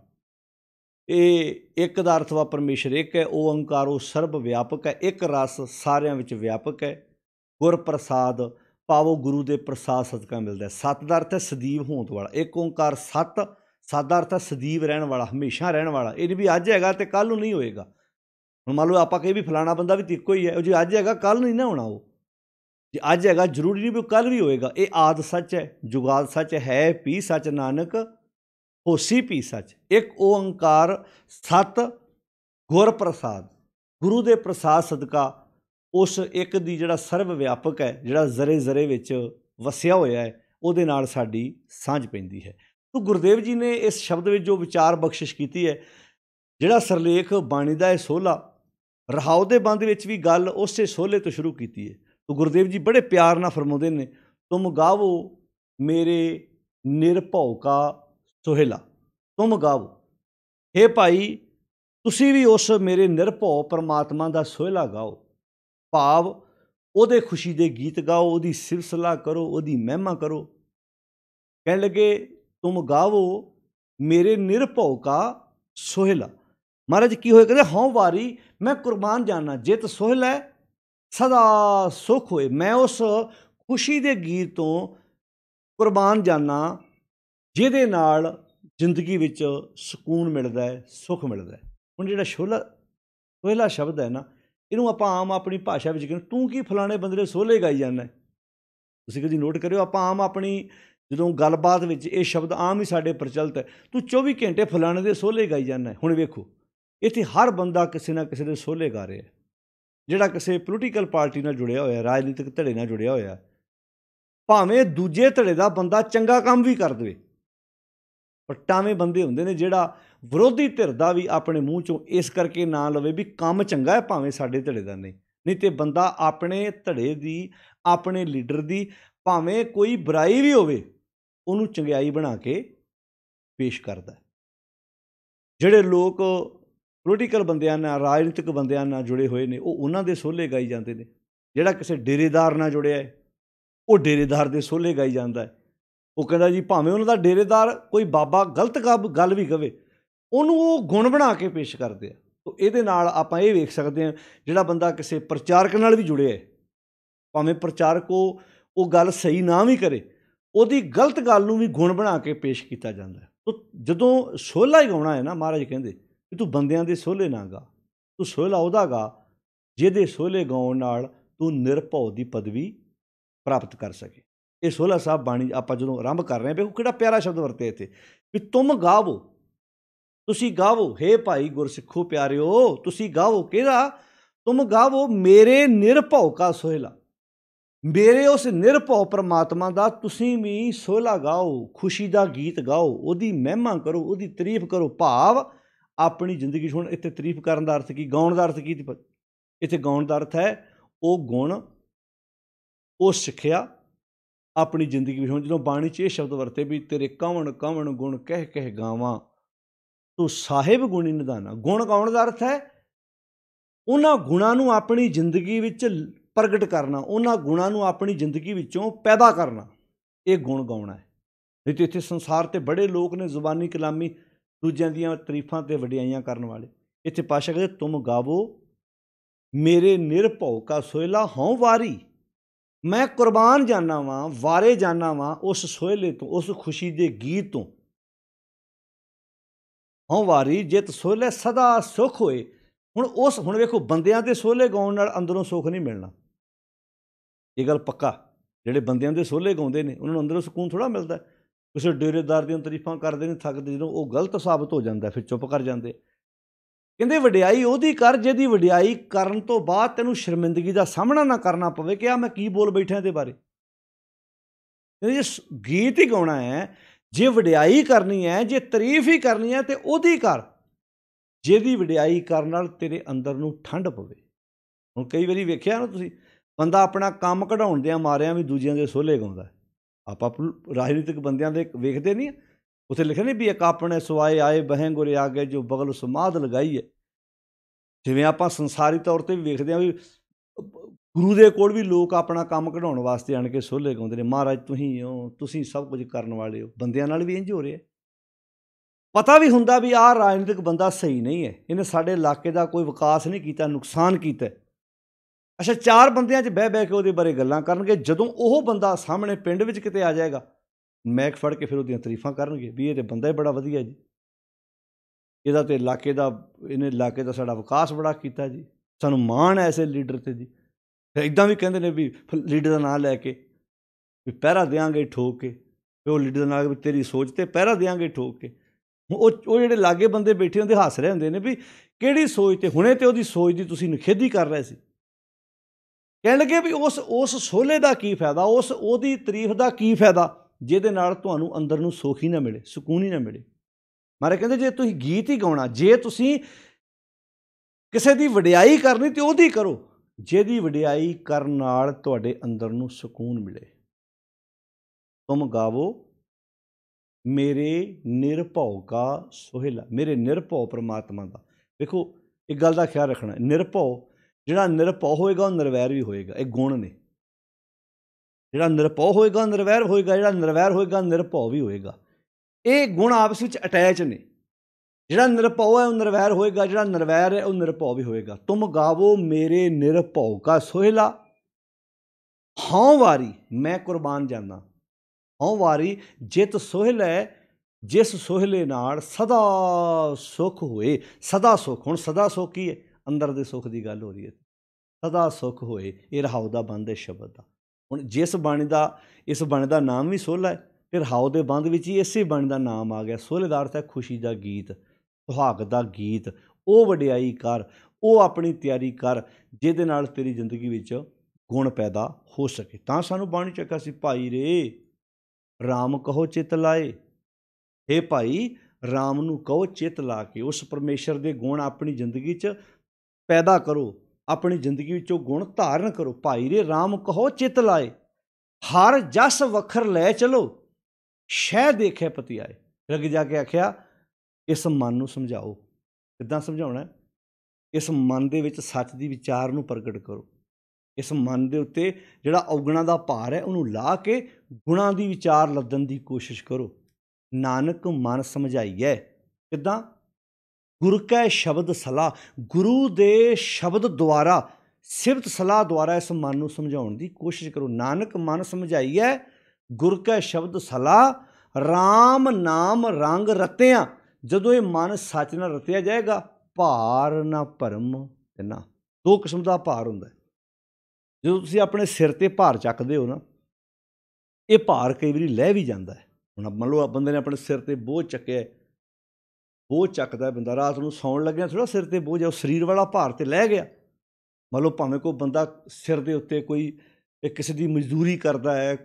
ਇਹ ਇੱਕ ਦਾ ਅਰਥ ਵਾ ਪਰਮੇਸ਼ਰ ਇੱਕ ਹੈ ਓੰਕਾਰ ਉਹ ਸਰਬ ਵਿਆਪਕ ਹੈ ਇੱਕ ਰਸ ਸਾਰਿਆਂ ਵਿੱਚ ਵਿਆਪਕ ਹੈ ਗੁਰ ਪ੍ਰਸਾਦ ਪਾਵੋ ਗੁਰੂ ਦੇ ਪ੍ਰਸਾਦ ਸਦਕਾ ਮਿਲਦਾ ਹੈ ਸਤ ਦਾ ਅਰਥ ਹੈ ਸਦੀਵ ਹੋਂਦ ਵਾਲਾ ਇੱਕ ਓੰਕਾਰ ਸਤ ਸਤ ਦਾ ਅਰਥ ਹੈ ਸਦੀਵ ਰਹਿਣ ਵਾਲਾ ਹਮੇਸ਼ਾ ਰਹਿਣ ਵਾਲਾ ਇਹ ਵੀ ਅੱਜ ਹੈਗਾ ਤੇ ਕੱਲ ਨੂੰ ਨਹੀਂ ਹੋਏਗਾ ਹੁਣ ਮੰਨ ਲਓ ਆਪਾਂ ਕਹੇ ਵੀ ਫਲਾਣਾ ਬੰਦਾ ਵੀ ਇੱਕੋ ਹੀ ਹੈ ਉਹ ਜੇ ਅੱਜ ਹੈਗਾ ਕੱਲ ਨਹੀਂ ਨਾ ਹੋਣਾ ਉਹ ਜੇ ਅੱਜ ਹੈਗਾ ਜ਼ਰੂਰੀ ਨਹੀਂ ਵੀ ਕੱਲ ਵੀ ਹੋਏਗਾ ਇਹ ਆਦ ਸੱਚ ਹੈ ਜੁਗਾਲ ਸੱਚ ਹੈ ਪੀ ਸੱਚ ਨਾਨਕ ਹੋਸੀ ਪੀ ਸੱਚ ਇੱਕ ਓੰਕਾਰ ਸਤ ਗੁਰ ਪ੍ਰਸਾਦ ਗੁਰੂ ਦੇ ਪ੍ਰਸਾਦ ਸਦਕਾ ਉਸ ਇੱਕ ਦੀ ਜਿਹੜਾ ਸਰਵ ਵਿਆਪਕ ਹੈ ਜਿਹੜਾ ਜ਼ਰੇ ਜ਼ਰੇ ਵਿੱਚ ਵਸਿਆ ਹੋਇਆ ਹੈ ਉਹਦੇ ਨਾਲ ਸਾਡੀ ਸਾਂਝ ਪੈਂਦੀ ਹੈ ਤੋ ਗੁਰਦੇਵ ਜੀ ਨੇ ਇਸ ਸ਼ਬਦ ਵਿੱਚ ਜੋ ਵਿਚਾਰ ਬਖਸ਼ਿਸ਼ ਕੀਤੀ ਹੈ ਜਿਹੜਾ ਸਰਲੇਖ ਬਾਣੀ ਦਾ ਇਹ ਸੋਲਾ ਰਹਾਉ ਦੇ ਬੰਦ ਵਿੱਚ ਵੀ ਗੱਲ ਉਸੇ ਸੋਲੇ ਤੋਂ ਸ਼ੁਰੂ ਕੀਤੀ ਹੈ ਤੋ ਗੁਰਦੇਵ ਜੀ ਬੜੇ ਪਿਆਰ ਨਾਲ ਫਰਮਾਉਂਦੇ ਨੇ ਤੁਮ ਗਾਵੋ ਮੇਰੇ ਨਿਰਭਉ ਕਾ ਸੋਹਿਲਾ ਤੁਮ ਗਾਵੋ हे ਭਾਈ ਤੁਸੀਂ ਵੀ ਉਸ ਮੇਰੇ ਨਿਰਭਉ ਪਰਮਾਤਮਾ ਦਾ ਸੋਹਿਲਾ ਗਾਓ ਭਾਵ ਉਹਦੇ ਖੁਸ਼ੀ ਦੇ ਗੀਤ ਗਾਓ ਉਹਦੀ ਸਿਰਸਲਾ ਕਰੋ ਉਹਦੀ ਮਹਿਮਾ ਕਰੋ ਕਹਿ ਲਗੇ ਤੁਮ ਗਾਵੋ ਮੇਰੇ ਨਿਰਭਉ ਕਾ ਸੋਹਿਲਾ ਮਹਾਰਾਜ ਕੀ ਹੋਏ ਕਹਿੰਦੇ ਹਉ ਵਾਰੀ ਮੈਂ ਕੁਰਬਾਨ ਜਾਣਾ ਜਿਤ ਤ ਹੈ ਸਦਾ ਸੁਖ ਹੋਏ ਮੈਂ ਉਸ ਖੁਸ਼ੀ ਦੇ ਗੀਤ ਤੋਂ ਕੁਰਬਾਨ ਜਾਣਾ ਜਿਹਦੇ ਨਾਲ ਜ਼ਿੰਦਗੀ ਵਿੱਚ ਸਕੂਨ ਮਿਲਦਾ ਹੈ ਸੁਖ ਮਿਲਦਾ ਹੈ ਹੁਣ ਜਿਹੜਾ ਸ਼ੋਲਾ ਸੋਹਿਲਾ ਸ਼ਬਦ ਹੈ ਨਾ ਇਹਨੂੰ ਆਪਾਂ ਆਮ ਆਪਣੀ ਭਾਸ਼ਾ ਵਿੱਚ ਕਹਿੰਦੇ ਤੂੰ ਕੀ ਫਲਾਣੇ ਬੰਦੇ ਦੇ ਸੋਲੇ ਗਾਈ ਜਾਂਦਾ ਤੁਸੀਂ ਕਦੀ ਨੋਟ ਕਰਿਓ ਆਪਾਂ ਆਮ ਆਪਣੀ ਜਦੋਂ ਗੱਲਬਾਤ ਵਿੱਚ ਇਹ ਸ਼ਬਦ ਆਮ ਹੀ ਸਾਡੇ ਪ੍ਰਚਲਿਤ ਹੈ ਤੂੰ 24 ਘੰਟੇ ਫਲਾਣੇ ਦੇ ਸੋਲੇ ਗਾਈ ਜਾਂਦਾ ਹੁਣ ਵੇਖੋ ਇੱਥੇ ਹਰ ਬੰਦਾ ਕਿਸੇ ਨਾ ਕਿਸੇ ਦੇ ਸੋਲੇ ਗਾ ਰਿਹਾ ਹੈ ਜਿਹੜਾ ਕਿਸੇ ਪੋਲੀਟੀਕਲ ਪਾਰਟੀ ਨਾਲ ਜੁੜਿਆ ਹੋਇਆ ਰਾਜਨੀਤਿਕ ਧੜੇ ਨਾਲ ਜੁੜਿਆ ਹੋਇਆ ਭਾਵੇਂ ਦੂਜੇ ਧੜੇ ਦਾ ਬੰਦਾ ਚੰਗਾ ਕੰਮ ਵੀ ਕਰ ਦਵੇ ਪਰ ਟਾਵੇਂ ਬੰਦੇ ਹੁੰਦੇ ਨੇ ਜਿਹੜਾ ਵਿਰੋਧੀ ਧਿਰ ਦਾ ਵੀ ਆਪਣੇ ਮੂੰਹ ਚੋਂ ਇਸ ਕਰਕੇ ਨਾ ਲਵੇ ਵੀ ਕੰਮ ਚੰਗਾ ਹੈ ਭਾਵੇਂ ਸਾਡੇ ਧੜੇ ਦਾ ਨਹੀਂ ਨਹੀਂ ਤੇ ਬੰਦਾ ਆਪਣੇ ਧੜੇ ਦੀ ਆਪਣੇ ਲੀਡਰ ਦੀ ਭਾਵੇਂ ਕੋਈ ਬੁਰਾਈ ਵੀ ਹੋਵੇ ਉਹਨੂੰ ਚੰਗਿਆਈ ਬਣਾ ਕੇ ਪੇਸ਼ ਕਰਦਾ ਜਿਹੜੇ ਲੋਕ ਪੋਲੀਟੀਕਲ ਬੰਦਿਆਂ ਨਾਲ ਰਾਜਨੀਤਿਕ ਬੰਦਿਆਂ ਨਾਲ ਜੁੜੇ ਹੋਏ ਨੇ ਉਹ ਉਹਨਾਂ ਦੇ ਸੋਲੇ ਗਾਈ ਜਾਂਦੇ ਨੇ ਜਿਹੜਾ ਕਿਸੇ ਡੇਰੇਦਾਰ ਨਾਲ ਜੁੜਿਆ ਹੈ ਉਹ ਡੇਰੇਦਾਰ ਦੇ ਸੋਲੇ ਗਾਈ ਜਾਂਦਾ ਹੈ ਉਹ ਕਹਿੰਦਾ ਜੀ ਭਾਵੇਂ ਉਹਨਾਂ ਦਾ ਡੇਰੇਦਾਰ ਕੋਈ ਬਾਬਾ ਗਲਤ ਗੱਲ ਵੀ ਕਵੇ ਉਹਨੂੰ ਉਹ ਗੁਣ ਬਣਾ ਕੇ ਪੇਸ਼ ਕਰਦੇ ਆ ਤੋਂ ਇਹਦੇ ਨਾਲ ਆਪਾਂ ਇਹ ਵੇਖ ਸਕਦੇ ਆ ਜਿਹੜਾ ਬੰਦਾ ਕਿਸੇ ਪ੍ਰਚਾਰਕ ਨਾਲ ਵੀ ਜੁੜਿਆ ਹੈ ਭਾਵੇਂ ਪ੍ਰਚਾਰਕ ਉਹ ਉਹ ਗੱਲ ਸਹੀ ਨਾ ਵੀ ਕਰੇ ਉਹਦੀ ਗਲਤ ਗੱਲ ਨੂੰ ਵੀ ਗੁਣ ਬਣਾ ਕੇ ਪੇਸ਼ ਕੀਤਾ ਜਾਂਦਾ ਤੋ ਜਦੋਂ ਸੋਹਲਾ ਹੀ ਗਾਉਣਾ ਹੈ ਨਾ ਮਹਾਰਾਜ ਕਹਿੰਦੇ ਕਿ ਤੂੰ ਬੰਦਿਆਂ ਦੇ ਸੋਹਲੇ ਨਾ ਗਾ ਤੂੰ ਸੋਹਲਾ ਉਹਦਾ ਗਾ ਜਿਹਦੇ ਸੋਹਲੇ ਗਾਉਣ ਨਾਲ ਤੂੰ ਨਿਰਭਉ ਦੀ ਪਦਵੀ ਪ੍ਰਾਪਤ ਕਰ ਸਕੇ ਇਹ ਸੋਹਲਾ ਸਾਹਿਬ ਬਾਣੀ ਆਪਾਂ ਜਦੋਂ ਆਰੰਭ ਕਰ ਰਹੇ ਹਾਂ ਵੇਖੋ ਕਿਹੜਾ ਪਿਆਰਾ ਸ਼ਬਦ ਵਰਤੇ ਇੱਥੇ ਵੀ ਤੁਮ ਗਾਵੋ ਤੁਸੀਂ ਗਾਵੋ हे ਭਾਈ ਗੁਰਸਿੱਖੋ ਪਿਆਰਿਓ ਤੁਸੀਂ ਗਾਵੋ ਕਿਹਦਾ ਤੁਮ ਗਾਵੋ ਮੇਰੇ ਨਿਰਭਉ ਕਾ ਸੋਹਲਾ ਮੇਰੇ ਉਸ ਨਿਰਭਉ ਪ੍ਰਮਾਤਮਾ ਦਾ ਤੁਸੀਂ ਵੀ ਸੋਹਲਾ ਗਾਓ ਖੁਸ਼ੀ ਦਾ ਗੀਤ ਗਾਓ ਉਹਦੀ ਮਹਿਮਾ ਕਰੋ ਉਹਦੀ ਤਾਰੀਫ ਕਰੋ ਭਾਵ ਆਪਣੀ ਜ਼ਿੰਦਗੀ 'ਚ ਹੁਣ ਇੱਥੇ ਤਾਰੀਫ ਕਰਨ ਦਾ ਅਰਥ ਕੀ ਗਾਉਣ ਦਾ ਅਰਥ ਕੀ ਇੱਥੇ ਗਾਉਣ ਦਾ ਅਰਥ ਹੈ ਉਹ ਗੁਣ ਉਹ ਸਿੱਖਿਆ ਆਪਣੀ ਜ਼ਿੰਦਗੀ ਵਿੱਚ ਹੁਣ ਜਦੋਂ ਬਾਣੀ 'ਚ ਇਹ ਸ਼ਬਦ ਵਰਤੇ ਵੀ ਤੇਰੇ ਕਵਣ ਕਵਣ ਗੁਣ ਕਹਿ ਕਹਿ ਗਾਵਾਂ ਤੋ ਸਾਹਿਬ ਗੁਣੀ ਨਿਧਾਨਾ ਗੁਣ ਕੌਣ ਦਾ ਅਰਥ ਹੈ ਉਹਨਾਂ ਗੁਣਾਂ ਨੂੰ ਆਪਣੀ ਜ਼ਿੰਦਗੀ ਵਿੱਚ ਪ੍ਰਗਟ ਕਰਨਾ ਉਹਨਾਂ ਗੁਣਾਂ ਨੂੰ ਆਪਣੀ ਜ਼ਿੰਦਗੀ ਵਿੱਚੋਂ ਪੈਦਾ ਕਰਨਾ ਇਹ ਗੁਣ ਗਾਉਣਾ ਹੈ ਨਹੀਂ ਤੇ ਇੱਥੇ ਸੰਸਾਰ ਤੇ ਬੜੇ ਲੋਕ ਨੇ ਜ਼ੁਬਾਨੀ ਕਲਾਮੀ ਦੂਜਿਆਂ ਦੀਆਂ ਤਾਰੀਫਾਂ ਤੇ ਵਡਿਆਈਆਂ ਕਰਨ ਵਾਲੇ ਇੱਥੇ ਪਾਸ਼ਾ ਕਹਿੰਦੇ ਤੁਮ ਗਾਵੋ ਮੇਰੇ ਨਿਰਭਉ ਕਾ ਸੋਇਲਾ ਹਉ ਵਾਰੀ ਮੈਂ ਕੁਰਬਾਨ ਜਾਣਾ ਵਾਂ ਵਾਰੇ ਜਾਣਾ ਵਾਂ ਉਸ ਸੋਇਲੇ ਤੋਂ ਉਸ ਖੁਸ਼ੀ ਦੇ ਗੀਤ ਤੋਂ ਹਉ ਵਾਰੀ ਜਿਤ ਸੋਲੇ ਸਦਾ ਸੁਖ ਹੋਏ ਹੁਣ ਉਸ ਹੁਣ ਵੇਖੋ ਬੰਦਿਆਂ ਦੇ ਸੋਲੇ ਗਾਉਣ ਨਾਲ ਅੰਦਰੋਂ ਸੁਖ ਨਹੀਂ ਮਿਲਣਾ ਇਹ ਗੱਲ ਪੱਕਾ ਜਿਹੜੇ ਬੰਦਿਆਂ ਦੇ ਸੋਲੇ ਗਾਉਂਦੇ ਨੇ ਉਹਨਾਂ ਨੂੰ ਅੰਦਰੋਂ ਸਕੂਨ ਥੋੜਾ ਮਿਲਦਾ ਕਿਸੇ ਡੇਰੇਦਾਰ ਦੀਆਂ ਤਾਰੀਫਾਂ ਕਰਦੇ ਨੇ ਥੱਕਦੇ ਜਦੋਂ ਉਹ ਗਲਤ ਸਾਬਤ ਹੋ ਜਾਂਦਾ ਫਿਰ ਚੁੱਪ ਕਰ ਜਾਂਦੇ ਕਹਿੰਦੇ ਵਡਿਆਈ ਉਹਦੀ ਕਰ ਜਿਹਦੀ ਵਡਿਆਈ ਕਰਨ ਤੋਂ ਬਾਅਦ ਤੈਨੂੰ ਸ਼ਰਮਿੰਦਗੀ ਦਾ ਸਾਹਮਣਾ ਨਾ ਕਰਨਾ ਪਵੇ ਕਿ ਆ ਮੈਂ ਕੀ ਬੋਲ ਬੈਠਾ ਇਹਦੇ ਬਾਰੇ ਇਹ ਗੀਤ ਹੀ ਗਾਉਣਾ ਹੈ ਜੇ ਵਡਿਆਈ ਕਰਨੀ ਹੈ ਜੇ ਤਾਰੀਫ ਹੀ ਕਰਨੀ ਹੈ ਤੇ ਉਹਦੀ ਕਰ ਜਿਹਦੀ ਵਡਿਆਈ ਕਰਨ ਨਾਲ ਤੇਰੇ ਅੰਦਰ ਨੂੰ ਠੰਡ ਪਵੇ ਹੁਣ ਕਈ ਵਾਰੀ ਵੇਖਿਆ ਨਾ ਤੁਸੀਂ ਬੰਦਾ ਆਪਣਾ ਕੰਮ ਕਢਾਉਣ ਦਿਆਂ ਮਾਰਿਆਂ ਵੀ ਦੂਜਿਆਂ ਦੇ ਸੋਲੇ ਗਾਉਂਦਾ ਆਪਾਂ ਰਾਜਨੀਤਿਕ ਬੰਦਿਆਂ ਦੇ ਵੇਖਦੇ ਨਹੀਂ ਉਥੇ ਲਿਖਿਆ ਨਹੀਂ ਵੀ ਇੱਕ ਆਪਣੇ ਸਵਾਏ ਆਏ ਬਹਿੰ ਆ ਆਗੇ ਜੋ ਬਗਲ ਸਮਾਦ ਲਗਾਈ ਹੈ ਜਿਵੇਂ ਆਪਾਂ ਸੰਸਾਰੀ ਤੌਰ ਤੇ ਵੀ ਵੇਖਦੇ ਆ ਵੀ ਗੁਰੂ ਦੇ ਕੋਲ ਵੀ ਲੋਕ ਆਪਣਾ ਕੰਮ ਕਢਾਉਣ ਵਾਸਤੇ ਆਣ ਕੇ ਸੋਲੇ ਗਾਉਂਦੇ ਨੇ ਮਹਾਰਾਜ ਤੁਸੀਂ ਹੋ ਤੁਸੀਂ ਸਭ ਕੁਝ ਕਰਨ ਵਾਲੇ ਹੋ ਬੰਦਿਆਂ ਨਾਲ ਵੀ ਇੰਜ ਹੋ ਰਿਹਾ ਪਤਾ ਵੀ ਹੁੰਦਾ ਵੀ ਆਹ ਰਾਜਨੀਤਿਕ ਬੰਦਾ ਸਹੀ ਨਹੀਂ ਹੈ ਇਹਨੇ ਸਾਡੇ ਇਲਾਕੇ ਦਾ ਕੋਈ ਵਿਕਾਸ ਨਹੀਂ ਕੀਤਾ ਨੁਕਸਾਨ ਕੀਤਾ ਅੱਛਾ ਚਾਰ ਬੰਦਿਆਂ 'ਚ ਬਹਿ ਬਹਿ ਕੇ ਉਹਦੇ ਬਾਰੇ ਗੱਲਾਂ ਕਰਨਗੇ ਜਦੋਂ ਉਹ ਬੰਦਾ ਸਾਹਮਣੇ ਪਿੰਡ ਵਿੱਚ ਕਿਤੇ ਆ ਜਾਏਗਾ ਮੈਕ ਫੜ ਕੇ ਫਿਰ ਉਹਦੀਆਂ ਤਾਰੀਫਾਂ ਕਰਨਗੇ ਵੀ ਇਹ ਤੇ ਬੰਦਾ ਹੀ ਬੜਾ ਵਧੀਆ ਜੀ ਇਹਦਾ ਤੇ ਇਲਾਕੇ ਦਾ ਇਹਨੇ ਇਲਾਕੇ ਦਾ ਸਾਡਾ ਵਿਕਾਸ ਬੜਾ ਕੀਤਾ ਜੀ ਸਾਨੂੰ ਮਾਣ ਐ ਐਸੇ ਲੀਡਰ ਤੇ ਜੀ ਫਿਰ ਇਦਾਂ ਵੀ ਕਹਿੰਦੇ ਨੇ ਵੀ ਲੀਡਰ ਦਾ ਨਾਮ ਲੈ ਕੇ ਵੀ ਪਹਿਰਾ ਦੇਾਂਗੇ ਠੋਕ ਕੇ ਉਹ ਲੀਡਰ ਦਾ ਨਾਮ ਵੀ ਤੇਰੀ ਸੋਚ ਤੇ ਪਹਿਰਾ ਦੇਾਂਗੇ ਠੋਕ ਕੇ ਉਹ ਉਹ ਜਿਹੜੇ ਲਾਗੇ ਬੰਦੇ ਬੈਠੇ ਹੁੰਦੇ ਹੱਸ ਰਹੇ ਹੁੰਦੇ ਨੇ ਵੀ ਕਿਹੜੀ ਸੋਚ ਤੇ ਹੁਣੇ ਤੇ ਉਹਦੀ ਸੋਚ ਦੀ ਤੁਸੀਂ ਨਖੇਦੀ ਕਰ ਰਹੇ ਸੀ ਕਹਿਣ ਲੱਗੇ ਵੀ ਉਸ ਉਸ ਸੋਲੇ ਦਾ ਕੀ ਫਾਇਦਾ ਉਸ ਉਹਦੀ ਤਾਰੀਫ ਦਾ ਕੀ ਫਾਇਦਾ ਜਿਹਦੇ ਨਾਲ ਤੁਹਾਨੂੰ ਅੰਦਰ ਨੂੰ ਸੋਖੀ ਨਾ ਮਿਲੇ ਸਕੂਨ ਹੀ ਨਾ ਮਿਲੇ ਮਾਰੇ ਕਹਿੰਦੇ ਜੇ ਤੁਸੀਂ ਗੀਤ ਹੀ ਗਾਉਣਾ ਜੇ ਤੁਸੀਂ ਕਿਸੇ ਦੀ ਵਡਿਆਈ ਕਰਨੀ ਤੇ ਉਹਦੀ ਕਰੋ ਜਿਹਦੀ ਵਡਿਆਈ ਕਰਨ ਨਾਲ ਤੁਹਾਡੇ ਅੰਦਰ ਨੂੰ ਸਕੂਨ ਮਿਲੇ ਤੁਮ ਗਾਵੋ ਮੇਰੇ ਨਿਰਭਉ ਕਾ ਸੋਹਿਲਾ ਮੇਰੇ ਨਿਰਭਉ ਪ੍ਰਮਾਤਮਾ ਦਾ ਵੇਖੋ ਇੱਕ ਗੱਲ ਦਾ ਖਿਆਲ ਰੱਖਣਾ ਨਿਰਭਉ ਜਿਹੜਾ ਨਿਰਭਉ ਹੋਏਗਾ ਉਹ ਨਿਰਵੈਰ ਵੀ ਹੋਏਗਾ ਇਹ ਗੁਣ ਨੇ ਜਿਹੜਾ ਨਿਰਭਉ ਹੋਏਗਾ ਨਿਰਵੈਰ ਹੋਏਗਾ ਜਿਹੜਾ ਨਿਰਵੈਰ ਹੋਏਗਾ ਨਿਰਭਉ ਵੀ ਹੋਏਗਾ ਇਹ ਗੁਣ ਆਪਸ ਵਿੱਚ ਅਟੈਚ ਨੇ ਜਿਹੜਾ ਨਿਰਭਉ ਹੈ ਉਹ ਨਿਰਵੈਰ ਹੋਏਗਾ ਜਿਹੜਾ ਨਿਰਵੈਰ ਹੈ ਉਹ ਨਿਰਭਉ ਵੀ ਹੋਏਗਾ ਤੁਮ ਗਾਵੋ ਮੇਰੇ ਨਿਰਭਉ ਕਾ ਸੋਹਿਲਾ ਹਉ ਵਾਰੀ ਮੈਂ ਕੁਰਬਾਨ ਜਾਂਦਾ ਹਉ ਵਾਰੀ ਜਿਤ ਸੋਹਿਲੇ ਹੈ ਜਿਸ ਸੋਹਿਲੇ ਨਾਲ ਸਦਾ ਸੁਖ ਹੋਏ ਸਦਾ ਸੁਖ ਹੁਣ ਸਦਾ ਸੁਖ ਕੀ ਹੈ ਅੰਦਰ ਦੇ ਸੁਖ ਦੀ ਗੱਲ ਹੋ ਰਹੀ ਹੈ ਸਦਾ ਸੁਖ ਹੋਏ ਇਹ ਰਹਾਉ ਦਾ ਬੰਦ ਹੈ ਸ਼ਬਦ ਦਾ ਹੁਣ ਜਿਸ ਬਾਣੀ ਦਾ ਇਸ ਬਾਣੀ ਦਾ ਨਾਮ ਵੀ ਸੋਹਲਾ ਹੈ ਫਿਰ ਹਾਉ ਦੇ ਬੰਦ ਵਿੱਚ ਹੀ ਇਸੇ ਬਾਣੀ ਦਾ ਨਾਮ ਆ ਗਿਆ ਸੋਹਲੇ ਦਾ ਅਰਥ ਹੈ ਖੁਸ਼ੀ ਦਾ ਗੀਤ ਸੁਹਾਗ ਦਾ ਗੀਤ ਉਹ ਵਡਿਆਈ ਕਰ ਉਹ ਆਪਣੀ ਤਿਆਰੀ ਕਰ ਜਿਹਦੇ ਨਾਲ ਤੇਰੀ ਜ਼ਿੰਦਗੀ ਵਿੱਚ ਗੁਣ ਪੈਦਾ ਹੋ ਸਕੇ ਤਾਂ ਸਾਨੂੰ ਬਾਣੀ ਚੱਕਾ ਸੀ ਭਾਈ ਰੇ RAM ਕਹੋ ਚਿਤ ਲਾਏ हे ਭਾਈ RAM ਨੂੰ ਕਹੋ ਚਿਤ ਲਾ ਕੇ ਉਸ ਪਰਮੇਸ਼ਰ ਦੇ ਗੁਣ ਆਪਣੀ ਜ਼ਿੰਦਗੀ 'ਚ ਪੈਦਾ ਕਰੋ ਆਪਣੀ ਜ਼ਿੰਦਗੀ ਵਿੱਚੋਂ ਗੁਣ ਧਾਰਨ ਕਰੋ ਭਾਈ ਰੇ RAM ਕਹੋ ਚਿਤ ਲਾਏ ਹਰ ਜਸ ਵਖਰ ਲੈ ਚਲੋ ਸ਼ਹਿ ਦੇਖੇ ਪਤੀ ਆਏ ਰਗ ਜਾ ਕੇ ਆਖਿਆ ਇਸ ਮਨ ਨੂੰ ਸਮਝਾਓ ਕਿੱਦਾਂ ਸਮਝਾਉਣਾ ਇਸ ਮਨ ਦੇ ਵਿੱਚ ਸੱਚ ਦੀ ਵਿਚਾਰ ਨੂੰ ਪ੍ਰਗਟ ਕਰੋ ਇਸ ਮਨ ਦੇ ਉੱਤੇ ਜਿਹੜਾ ਔਗਣਾ ਦਾ ਭਾਰ ਹੈ ਉਹਨੂੰ ਲਾ ਕੇ ਗੁਣਾ ਦੀ ਵਿਚਾਰ ਲੱਦਣ ਦੀ ਕੋਸ਼ਿਸ਼ ਕਰੋ ਨਾਨਕ ਮਨ ਸਮਝਾਈਐ ਕਿਦਾਂ ਗੁਰ ਕੈ ਸ਼ਬਦ ਸਲਾ ਗੁਰੂ ਦੇ ਸ਼ਬਦ ਦੁਆਰਾ ਸਿਫਤ ਸਲਾਹ ਦੁਆਰਾ ਇਸ ਮਨ ਨੂੰ ਸਮਝਾਉਣ ਦੀ ਕੋਸ਼ਿਸ਼ ਕਰੋ ਨਾਨਕ ਮਨ ਸਮਝਾਈਐ ਗੁਰ ਕੈ ਸ਼ਬਦ ਸਲਾ RAM ਨਾਮ ਰੰਗ ਰਤਿਆਂ ਜਦੋਂ ਇਹ ਮਨ ਸੱਚ ਨਾਲ ਰਤਿਆ ਜਾਏਗਾ ਭਾਰ ਨਾ ਭਰਮ ਤੇ ਨਾ ਦੋ ਕਿਸਮ ਦਾ ਭਾਰ ਹੁੰਦਾ ਜਦੋਂ ਤੁਸੀਂ ਆਪਣੇ ਸਿਰ ਤੇ ਭਾਰ ਚੱਕਦੇ ਹੋ ਨਾ ਇਹ ਭਾਰ ਕਈ ਵਾਰੀ ਲੈ ਵੀ ਜਾਂਦਾ ਹੈ ਹੁਣ ਮੰਨ ਲਓ ਆ ਬੰਦੇ ਨੇ ਆਪਣੇ ਸਿਰ ਤੇ ਬੋਝ ਚੱਕਿਆ ਬੋਝ ਚੱਕਦਾ ਬੰਦਾ ਰਾਤ ਨੂੰ ਸੌਣ ਲੱਗਿਆ ਥੋੜਾ ਸਿਰ ਤੇ ਬੋਝ ਆ ਉਹ ਸਰੀਰ ਵਾਲਾ ਭਾਰ ਤੇ ਲੈ ਗਿਆ ਮੰਨ ਲਓ ਭਾਵੇਂ ਕੋਈ ਬੰਦਾ ਸਿਰ ਦੇ ਉੱਤੇ ਕੋਈ ਕਿਸੇ ਦੀ ਮਜ਼ਦੂਰੀ ਕਰਦਾ ਹੈ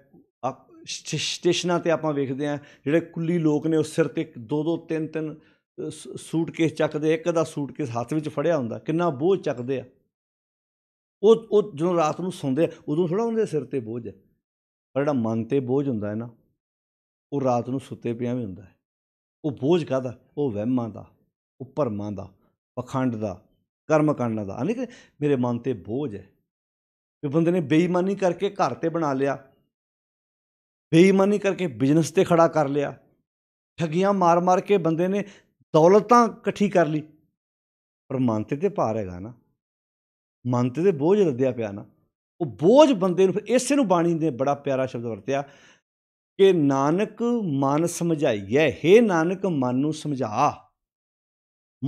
ਸਟੇਸ਼ਨਾਂ ਤੇ ਆਪਾਂ ਵੇਖਦੇ ਆ ਜਿਹੜੇ ਕੁੱਲੀ ਲੋਕ ਨੇ ਉਹ ਸਿਰ ਤੇ ਦੋ ਦੋ ਤਿੰਨ ਤਿੰਨ ਸੂਟਕੇਸ ਚੱਕਦੇ ਇੱਕ ਦਾ ਸੂਟਕੇਸ ਹੱਥ ਵਿੱਚ ਫੜਿਆ ਹੁੰਦਾ ਕਿੰਨਾ ਬੋਝ ਚੱਕਦੇ ਆ ਉਹ ਉਹ ਜਦੋਂ ਰਾਤ ਨੂੰ ਸੌਂਦੇ ਉਦੋਂ ਥੋੜਾ ਹੁੰਦੇ ਸਿਰ ਤੇ ਬੋਝ ਹੈ ਪਰ ਜਿਹੜਾ ਮਨ ਤੇ ਬੋਝ ਹੁੰਦਾ ਹੈ ਨਾ ਉਹ ਰਾਤ ਨੂੰ ਸੁੱਤੇ ਪਿਆ ਵੀ ਹੁੰਦਾ ਹੈ ਉਹ ਬੋਝ ਕਾਦਾ ਉਹ ਵਹਿਮਾਂ ਦਾ ਉਹ ਭਰਮਾਂ ਦਾ ਪਖੰਡ ਦਾ ਕਰਮ ਕਰਨ ਦਾ ਅਨੇਕ ਮੇਰੇ ਮਨ ਤੇ ਬੋਝ ਹੈ ਵੀ ਬੰਦੇ ਨੇ ਬੇਈਮਾਨੀ ਕਰਕੇ ਘਰ ਤੇ ਬਣਾ ਲਿਆ ਬੇਈਮਾਨੀ ਕਰਕੇ ਬਿਜ਼ਨਸ ਤੇ ਖੜਾ ਕਰ ਲਿਆ ਠੱਗੀਆਂ ਮਾਰ-ਮਾਰ ਕੇ ਬੰਦੇ ਨੇ ਦੌਲਤਾਂ ਇਕੱਠੀ ਕਰ ਲਈ ਪਰ ਮਨ ਤੇ ਤੇ ਭਾਰ ਹੈਗਾ ਨਾ ਮਨ ਤੇ ਤੇ ਬੋਝ ਲੱਦਿਆ ਪਿਆ ਨਾ ਉਹ ਬੋਝ ਬੰਦੇ ਨੂੰ ਫਿਰ ਇਸੇ ਨੂੰ ਬਾਣੀ ਨੇ ਬੜਾ ਪਿਆਰਾ ਸ਼ਬਦ ਵਰਤਿਆ ਕਿ ਨਾਨਕ ਮਨ ਸਮਝਾਈਐ हे ਨਾਨਕ ਮਨ ਨੂੰ ਸਮਝਾ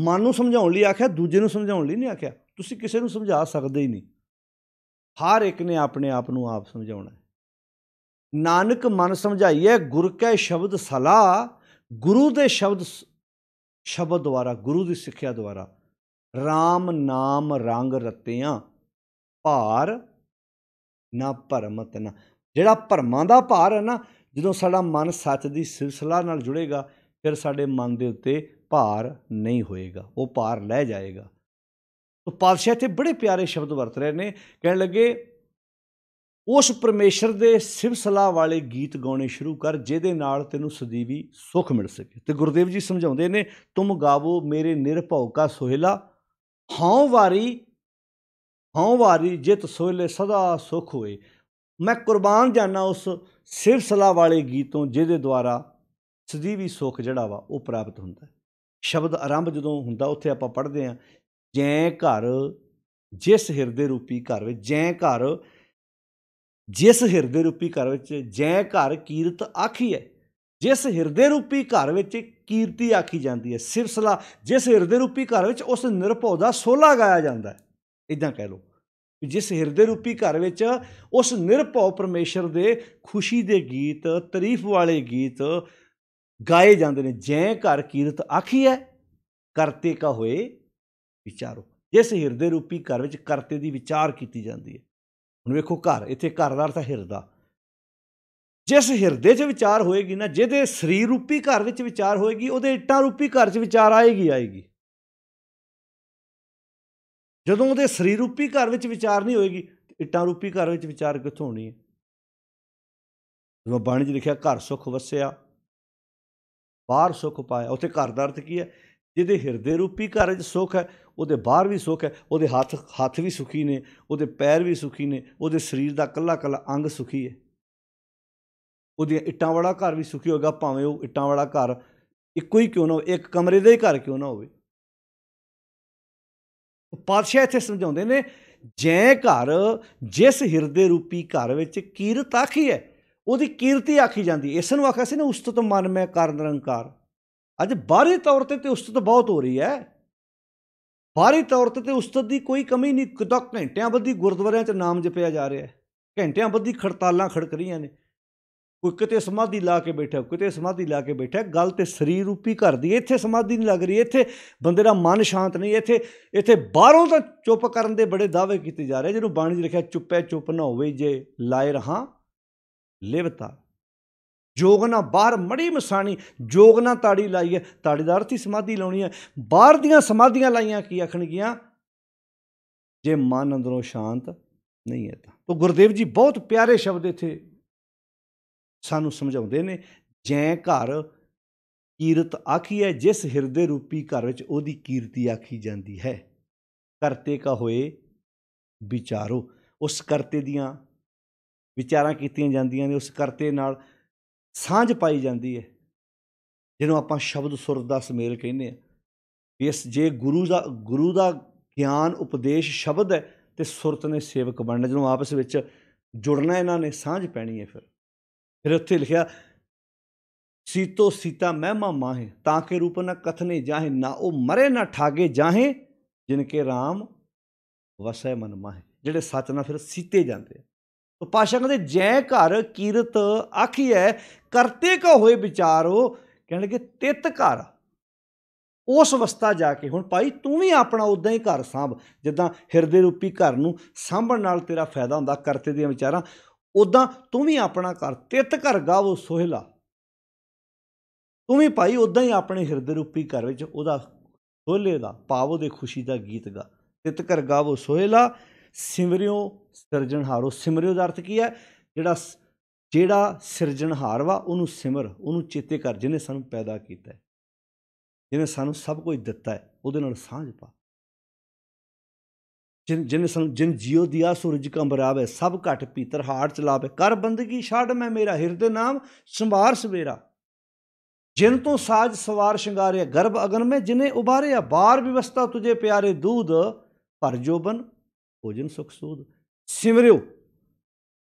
ਮਨ ਨੂੰ ਸਮਝਾਉਣ ਲਈ ਆਖਿਆ ਦੂਜੇ ਨੂੰ ਸਮਝਾਉਣ ਲਈ ਨਹੀਂ ਆਖਿਆ ਤੁਸੀਂ ਕਿਸੇ ਨੂੰ ਸਮਝਾ ਸਕਦੇ ਹੀ ਨਹੀਂ ਹਰ ਇੱਕ ਨੇ ਆਪਣੇ ਆਪ ਨੂੰ ਆਪ ਸਮਝਾਉਣਾ ਨਾਨਕ ਮਨ ਸਮਝਾਈਏ ਗੁਰ ਕੈ ਸ਼ਬਦ ਸਲਾ ਗੁਰੂ ਦੇ ਸ਼ਬਦ ਸ਼ਬਦ ਦੁਆਰਾ ਗੁਰੂ ਦੀ ਸਿੱਖਿਆ ਦੁਆਰਾ RAM ਨਾਮ ਰੰਗ ਰਤਿਆਂ ਭਾਰ ਨਾ ਪਰਮਤ ਨਾ ਜਿਹੜਾ ਪਰਮਾਂ ਦਾ ਭਾਰ ਹੈ ਨਾ ਜਦੋਂ ਸਾਡਾ ਮਨ ਸੱਚ ਦੀ ਸਿਲਸਿਲਾ ਨਾਲ ਜੁੜੇਗਾ ਫਿਰ ਸਾਡੇ ਮਨ ਦੇ ਉੱਤੇ ਭਾਰ ਨਹੀਂ ਹੋਏਗਾ ਉਹ ਭਾਰ ਲੈ ਜਾਏਗਾ ਤੋਂ ਪਾਤਸ਼ਾਹ ਇੱਥੇ ਬੜੇ ਪਿਆਰੇ ਸ਼ਬਦ ਵਰਤ ਰਹੇ ਨੇ ਕਹਿਣ ਲੱਗੇ ਉਸ ਪਰਮੇਸ਼ਰ ਦੇ ਸਿਵਸਲਾ ਵਾਲੇ ਗੀਤ ਗਾਉਣੇ ਸ਼ੁਰੂ ਕਰ ਜਿਹਦੇ ਨਾਲ ਤੈਨੂੰ ਸਦੀਵੀ ਸੁਖ ਮਿਲ ਸਕੇ ਤੇ ਗੁਰਦੇਵ ਜੀ ਸਮਝਾਉਂਦੇ ਨੇ ਤੁਮ ਗਾਵੋ ਮੇਰੇ ਨਿਰਭਉ ਕਾ ਸੋਹਿਲਾ ਹਉ ਵਾਰੀ ਹਉ ਵਾਰੀ ਜਿਤ ਸੋਹਿਲੇ ਸਦਾ ਸੁਖ ਹੋਏ ਮੈਂ ਕੁਰਬਾਨ ਜਾਣਾ ਉਸ ਸਿਵਸਲਾ ਵਾਲੇ ਗੀਤੋਂ ਜਿਹਦੇ ਦੁਆਰਾ ਸਦੀਵੀ ਸੁਖ ਜਿਹੜਾ ਵਾ ਉਹ ਪ੍ਰਾਪਤ ਹੁੰਦਾ ਸ਼ਬਦ ਆਰੰਭ ਜਦੋਂ ਹੁੰਦਾ ਉੱਥੇ ਆਪਾਂ ਪੜ੍ਹਦੇ ਆ ਜੈ ਘਰ ਜਿਸ ਹਿਰਦੇ ਰੂਪੀ ਘਰ ਵਿੱਚ ਜੈ ਘਰ ਜਿਸ ਹਿਰਦੇ ਰੂਪੀ ਘਰ ਵਿੱਚ ਜੈ ਘਰ ਕੀਰਤ ਆਖੀ ਹੈ ਜਿਸ ਹਿਰਦੇ ਰੂਪੀ ਘਰ ਵਿੱਚ ਕੀਰਤੀ ਆਖੀ ਜਾਂਦੀ ਹੈ ਸਿਰਸਲਾ ਜਿਸ ਹਿਰਦੇ ਰੂਪੀ ਘਰ ਵਿੱਚ ਉਸ ਨਿਰਭਉ ਦਾ ਸੋਲਾ ਗਾਇਆ ਜਾਂਦਾ ਹੈ ਇਦਾਂ ਕਹਿ ਲੋ ਜਿਸ ਹਿਰਦੇ ਰੂਪੀ ਘਰ ਵਿੱਚ ਉਸ ਨਿਰਭਉ ਪਰਮੇਸ਼ਰ ਦੇ ਖੁਸ਼ੀ ਦੇ ਗੀਤ ਤਾਰੀਫ ਵਾਲੇ ਗੀਤ ਗਾਏ ਜਾਂਦੇ ਨੇ ਜੈ ਘਰ ਕੀਰਤ ਆਖੀ ਹੈ ਕਰਤੇ ਕਾ ਹੋਏ ਵਿਚਾਰੋ ਜਿਸ ਹਿਰਦੇ ਰੂਪੀ ਘਰ ਵਿੱਚ ਕਰਤੇ ਦੀ ਵਿਚਾਰ ਕੀਤੀ ਜਾਂਦੀ ਹੈ ਹੁਣ ਵੇਖੋ ਘਰ ਇੱਥੇ ਘਰ ਦਾ ਅਰਥ ਹੈ ਹਿਰਦਾ ਜਿਸ ਹਿਰਦੇ 'ਚ ਵਿਚਾਰ ਹੋਏਗੀ ਨਾ ਜਿਹਦੇ ਸਰੀਰ ਰੂਪੀ ਘਰ ਵਿੱਚ ਵਿਚਾਰ ਹੋਏਗੀ ਉਹਦੇ ਇੱਟਾਂ ਰੂਪੀ ਘਰ 'ਚ ਵਿਚਾਰ ਆਏਗੀ ਆਏਗੀ ਜਦੋਂ ਉਹਦੇ ਸਰੀਰ ਰੂਪੀ ਘਰ ਵਿੱਚ ਵਿਚਾਰ ਨਹੀਂ ਹੋਏਗੀ ਇੱਟਾਂ ਰੂਪੀ ਘਰ ਵਿੱਚ ਵਿਚਾਰ ਕਿੱਥੋਂ ਹੋਣੀ ਹੈ ਜਦੋਂ ਬਾਣੀ 'ਚ ਲਿਖਿਆ ਘਰ ਸੁਖ ਵਸਿਆ ਬਾਹਰ ਸੁਖ ਪਾਇਆ ਉੱਥੇ ਘਰ ਦਾ ਅਰਥ ਕੀ ਹੈ ਜਿਹਦੇ ਹਿਰਦੇ ਰੂਪੀ ਘਰ 'ਚ ਸੁੱਖ ਹੈ ਉਹਦੇ ਬਾਹਰ ਵੀ ਸੁੱਖ ਹੈ ਉਹਦੇ ਹੱਥ ਹੱਥ ਵੀ ਸੁਖੀ ਨੇ ਉਹਦੇ ਪੈਰ ਵੀ ਸੁਖੀ ਨੇ ਉਹਦੇ ਸਰੀਰ ਦਾ ਕੱਲਾ ਕੱਲਾ ਅੰਗ ਸੁਖੀ ਹੈ ਉਹਦੀਆਂ ਇੱਟਾਂ ਵਾਲਾ ਘਰ ਵੀ ਸੁਖੀ ਹੋਗਾ ਭਾਵੇਂ ਉਹ ਇੱਟਾਂ ਵਾਲਾ ਘਰ ਇੱਕੋ ਹੀ ਕਿਉਂ ਨਾ ਇੱਕ ਕਮਰੇ ਦਾ ਹੀ ਘਰ ਕਿਉਂ ਨਾ ਹੋਵੇ ਪਾਤਸ਼ਾਹ ਇੱਥੇ ਸਮਝਾਉਂਦੇ ਨੇ ਜੈ ਘਰ ਜਿਸ ਹਿਰਦੇ ਰੂਪੀ ਘਰ ਵਿੱਚ ਕੀਰਤ ਆਖੀ ਹੈ ਉਹਦੀ ਕੀਰਤੀ ਆਖੀ ਜਾਂਦੀ ਇਸ ਨੂੰ ਆਖਿਆ ਸੀ ਨਾ ਉਸਤਤ ਮਨ ਮੈਂ ਕਰ ਨਿਰੰਕਾਰ ਅੱਜ ਬਾਹਰੀ ਤੌਰ ਤੇ ਤੇ ਉਸਤਤ ਬਹੁਤ ਹੋ ਰਹੀ ਹੈ ਬਾਹਰੀ ਤੌਰ ਤੇ ਤੇ ਉਸਤਤ ਦੀ ਕੋਈ ਕਮੀ ਨਹੀਂ ਕਿਦਾਂ ਘੰਟਿਆਂ ਬੱਧੀ ਗੁਰਦੁਆਰਿਆਂ 'ਚ ਨਾਮ ਜਪਿਆ ਜਾ ਰਿਹਾ ਹੈ ਘੰਟਿਆਂ ਬੱਧੀ ਖੜਤਾਲਾਂ ਖੜਕ ਰਹੀਆਂ ਨੇ ਕੋਈ ਕਿਤੇ ਸਮਾਧੀ ਲਾ ਕੇ ਬੈਠਾ ਕਿਤੇ ਸਮਾਧੀ ਲਾ ਕੇ ਬੈਠਾ ਗੱਲ ਤੇ ਸਰੀਰ ਰੂਪੀ ਘਰ ਦੀ ਇੱਥੇ ਸਮਾਧੀ ਨਹੀਂ ਲੱਗ ਰਹੀ ਇੱਥੇ ਬੰਦੇ ਦਾ ਮਨ ਸ਼ਾਂਤ ਨਹੀਂ ਇੱਥੇ ਇੱਥੇ ਬਾਹਰੋਂ ਤਾਂ ਚੁੱਪ ਕਰਨ ਦੇ ਬੜੇ ਦਾਅਵੇ ਕੀਤੇ ਜਾ ਰਹੇ ਜਿਹਨੂੰ ਬਾਣੀ ਜਿ ਲਿਖਿਆ ਚੁੱਪੈ ਚੁੱਪ ਨਾ ਹੋਵੇ ਜੇ ਲਾਇ ਰਹਾ ਲਿਵਤਾ ਜੋਗ ਨਾ ਬਾਹਰ ਮੜੀ ਮਸਾਣੀ ਜੋਗ ਨਾ ਤਾੜੀ ਲਾਈ ਹੈ ਤਾੜੀ ਦਾ ਸਮਾਧੀ ਲਾਉਣੀ ਹੈ ਬਾਹਰ ਦੀਆਂ ਸਮਾਧੀਆਂ ਲਾਈਆਂ ਕੀ ਆਖਣਗੀਆਂ ਜੇ ਮਨ ਅੰਦਰੋਂ ਸ਼ਾਂਤ ਨਹੀਂ ਹੈ ਤਾਂ ਤੋਂ ਗੁਰਦੇਵ ਜੀ ਬਹੁਤ ਪਿਆਰੇ ਸ਼ਬਦ ਇਥੇ ਸਾਨੂੰ ਸਮਝਾਉਂਦੇ ਨੇ ਜੈ ਘਰ ਕੀਰਤ ਆਖੀ ਹੈ ਜਿਸ ਹਿਰਦੇ ਰੂਪੀ ਘਰ ਵਿੱਚ ਉਹਦੀ ਕੀਰਤੀ ਆਖੀ ਜਾਂਦੀ ਹੈ ਕਰਤੇ ਕਾ ਹੋਏ ਵਿਚਾਰੋ ਉਸ ਕਰਤੇ ਦੀਆਂ ਵਿਚਾਰਾਂ ਕੀਤੀਆਂ ਜਾਂਦੀਆਂ ਨੇ ਉਸ ਕਰਤੇ ਨਾਲ ਸਾਂਝ ਪਾਈ ਜਾਂਦੀ ਹੈ ਜਿਹਨੂੰ ਆਪਾਂ ਸ਼ਬਦ ਸੁਰ ਦਾ ਸਮੇਲ ਕਹਿੰਦੇ ਆ ਇਸ ਜੇ ਗੁਰੂ ਦਾ ਗੁਰੂ ਦਾ ਗਿਆਨ ਉਪਦੇਸ਼ ਸ਼ਬਦ ਹੈ ਤੇ ਸੁਰਤ ਨੇ ਸੇਵਕ ਬਣਨਾ ਜਿਹਨੂੰ ਆਪਸ ਵਿੱਚ ਜੁੜਨਾ ਇਹਨਾਂ ਨੇ ਸਾਂਝ ਪੈਣੀ ਹੈ ਫਿਰ ਫਿਰ ਉੱਥੇ ਲਿਖਿਆ ਸੀਤੋ ਸੀਤਾ ਮਹਿਮਾ ਮਾਹੇ ਤਾਂ ਕੇ ਰੂਪ ਨਾ ਕਥਨੇ ਜਾਹੇ ਨਾ ਉਹ ਮਰੇ ਨਾ ਠਾਗੇ ਜਾਹੇ ਜਿਨਕੇ RAM ਵਸੈ ਮਨ ਮਾਹੇ ਜਿਹੜੇ ਸੱਚ ਨਾਲ ਫਿਰ ਸੀਤੇ ਜਾਂਦੇ ਆ ਪਾਸ਼ਾ ਕਹਿੰਦੇ ਜੈ ਘਰ ਕੀਰਤ ਆਖੀਐ ਕਰਤੇ ਕਾ ਹੋਏ ਵਿਚਾਰੋ ਕਹਿਣਗੇ ਤਿਤ ਘਰ ਉਸ ਅਵਸਥਾ ਜਾ ਕੇ ਹੁਣ ਭਾਈ ਤੂੰ ਵੀ ਆਪਣਾ ਉਦਾਂ ਹੀ ਘਰ ਸਾਂਭ ਜਿੱਦਾਂ ਹਿਰਦੇ ਰੂਪੀ ਘਰ ਨੂੰ ਸਾਂਭਣ ਨਾਲ ਤੇਰਾ ਫਾਇਦਾ ਹੁੰਦਾ ਕਰਤੇ ਦੀਆਂ ਵਿਚਾਰਾਂ ਉਦਾਂ ਤੂੰ ਵੀ ਆਪਣਾ ਘਰ ਤਿਤ ਘਰ ਗਾਵੋ ਸੋਹਿਲਾ ਤੂੰ ਵੀ ਭਾਈ ਉਦਾਂ ਹੀ ਆਪਣੇ ਹਿਰਦੇ ਰੂਪੀ ਘਰ ਵਿੱਚ ਉਹਦਾ ਸੋਹਲੇ ਦਾ ਪਾਵੋ ਦੇ ਖੁਸ਼ੀ ਦਾ ਗੀਤ ਗਾ ਤਿਤ ਘਰ ਗਾਵੋ ਸੋਹਿਲਾ ਸਿਮਰਿਓ ਸਿਰਜਣਹਾਰੋ ਸਿਮਰਿਓ ਦਾ ਅਰਥ ਕੀ ਹੈ ਜਿਹੜਾ ਜਿਹੜਾ ਸਿਰਜਣਹਾਰ ਵਾ ਉਹਨੂੰ ਸਿਮਰ ਉਹਨੂੰ ਚੇਤੇ ਕਰ ਜਿਹਨੇ ਸਾਨੂੰ ਪੈਦਾ ਕੀਤਾ ਹੈ ਜਿਹਨੇ ਸਾਨੂੰ ਸਭ ਕੁਝ ਦਿੱਤਾ ਹੈ ਉਹਦੇ ਨਾਲ ਸਾਂਝ ਪਾ ਜਿਨ ਜਿਨ ਸਾਨੂੰ ਜਿਨ ਜਿਉ ਦਿਆ ਸੂਰਜ ਕੰਬਰਾਵੇ ਸਭ ਘਟ ਪੀਤਰ ਹਾਰ ਚਲਾਵੇ ਕਰ ਬੰਦਗੀ ਛੱਡ ਮੈਂ ਮੇਰਾ ਹਿਰਦੇ ਨਾਮ ਸੰਭਾਰ ਸਵੇਰਾ ਜਿਨ ਤੋਂ ਸਾਜ ਸਵਾਰ ਸ਼ਿੰਗਾਰਿਆ ਗਰਭ ਅਗਨ ਮੇ ਜਿਨੇ ਉਬਾਰਿਆ ਬਾਰ ਵਿਵਸਥਾ ਤੁਝੇ ਪਿਆਰੇ ਦੂਧ ਭਰ ਜੋਬਨ ਭੋਜਨ ਸੁਖ ਸੂਦ ਸਿਮਰਿਓ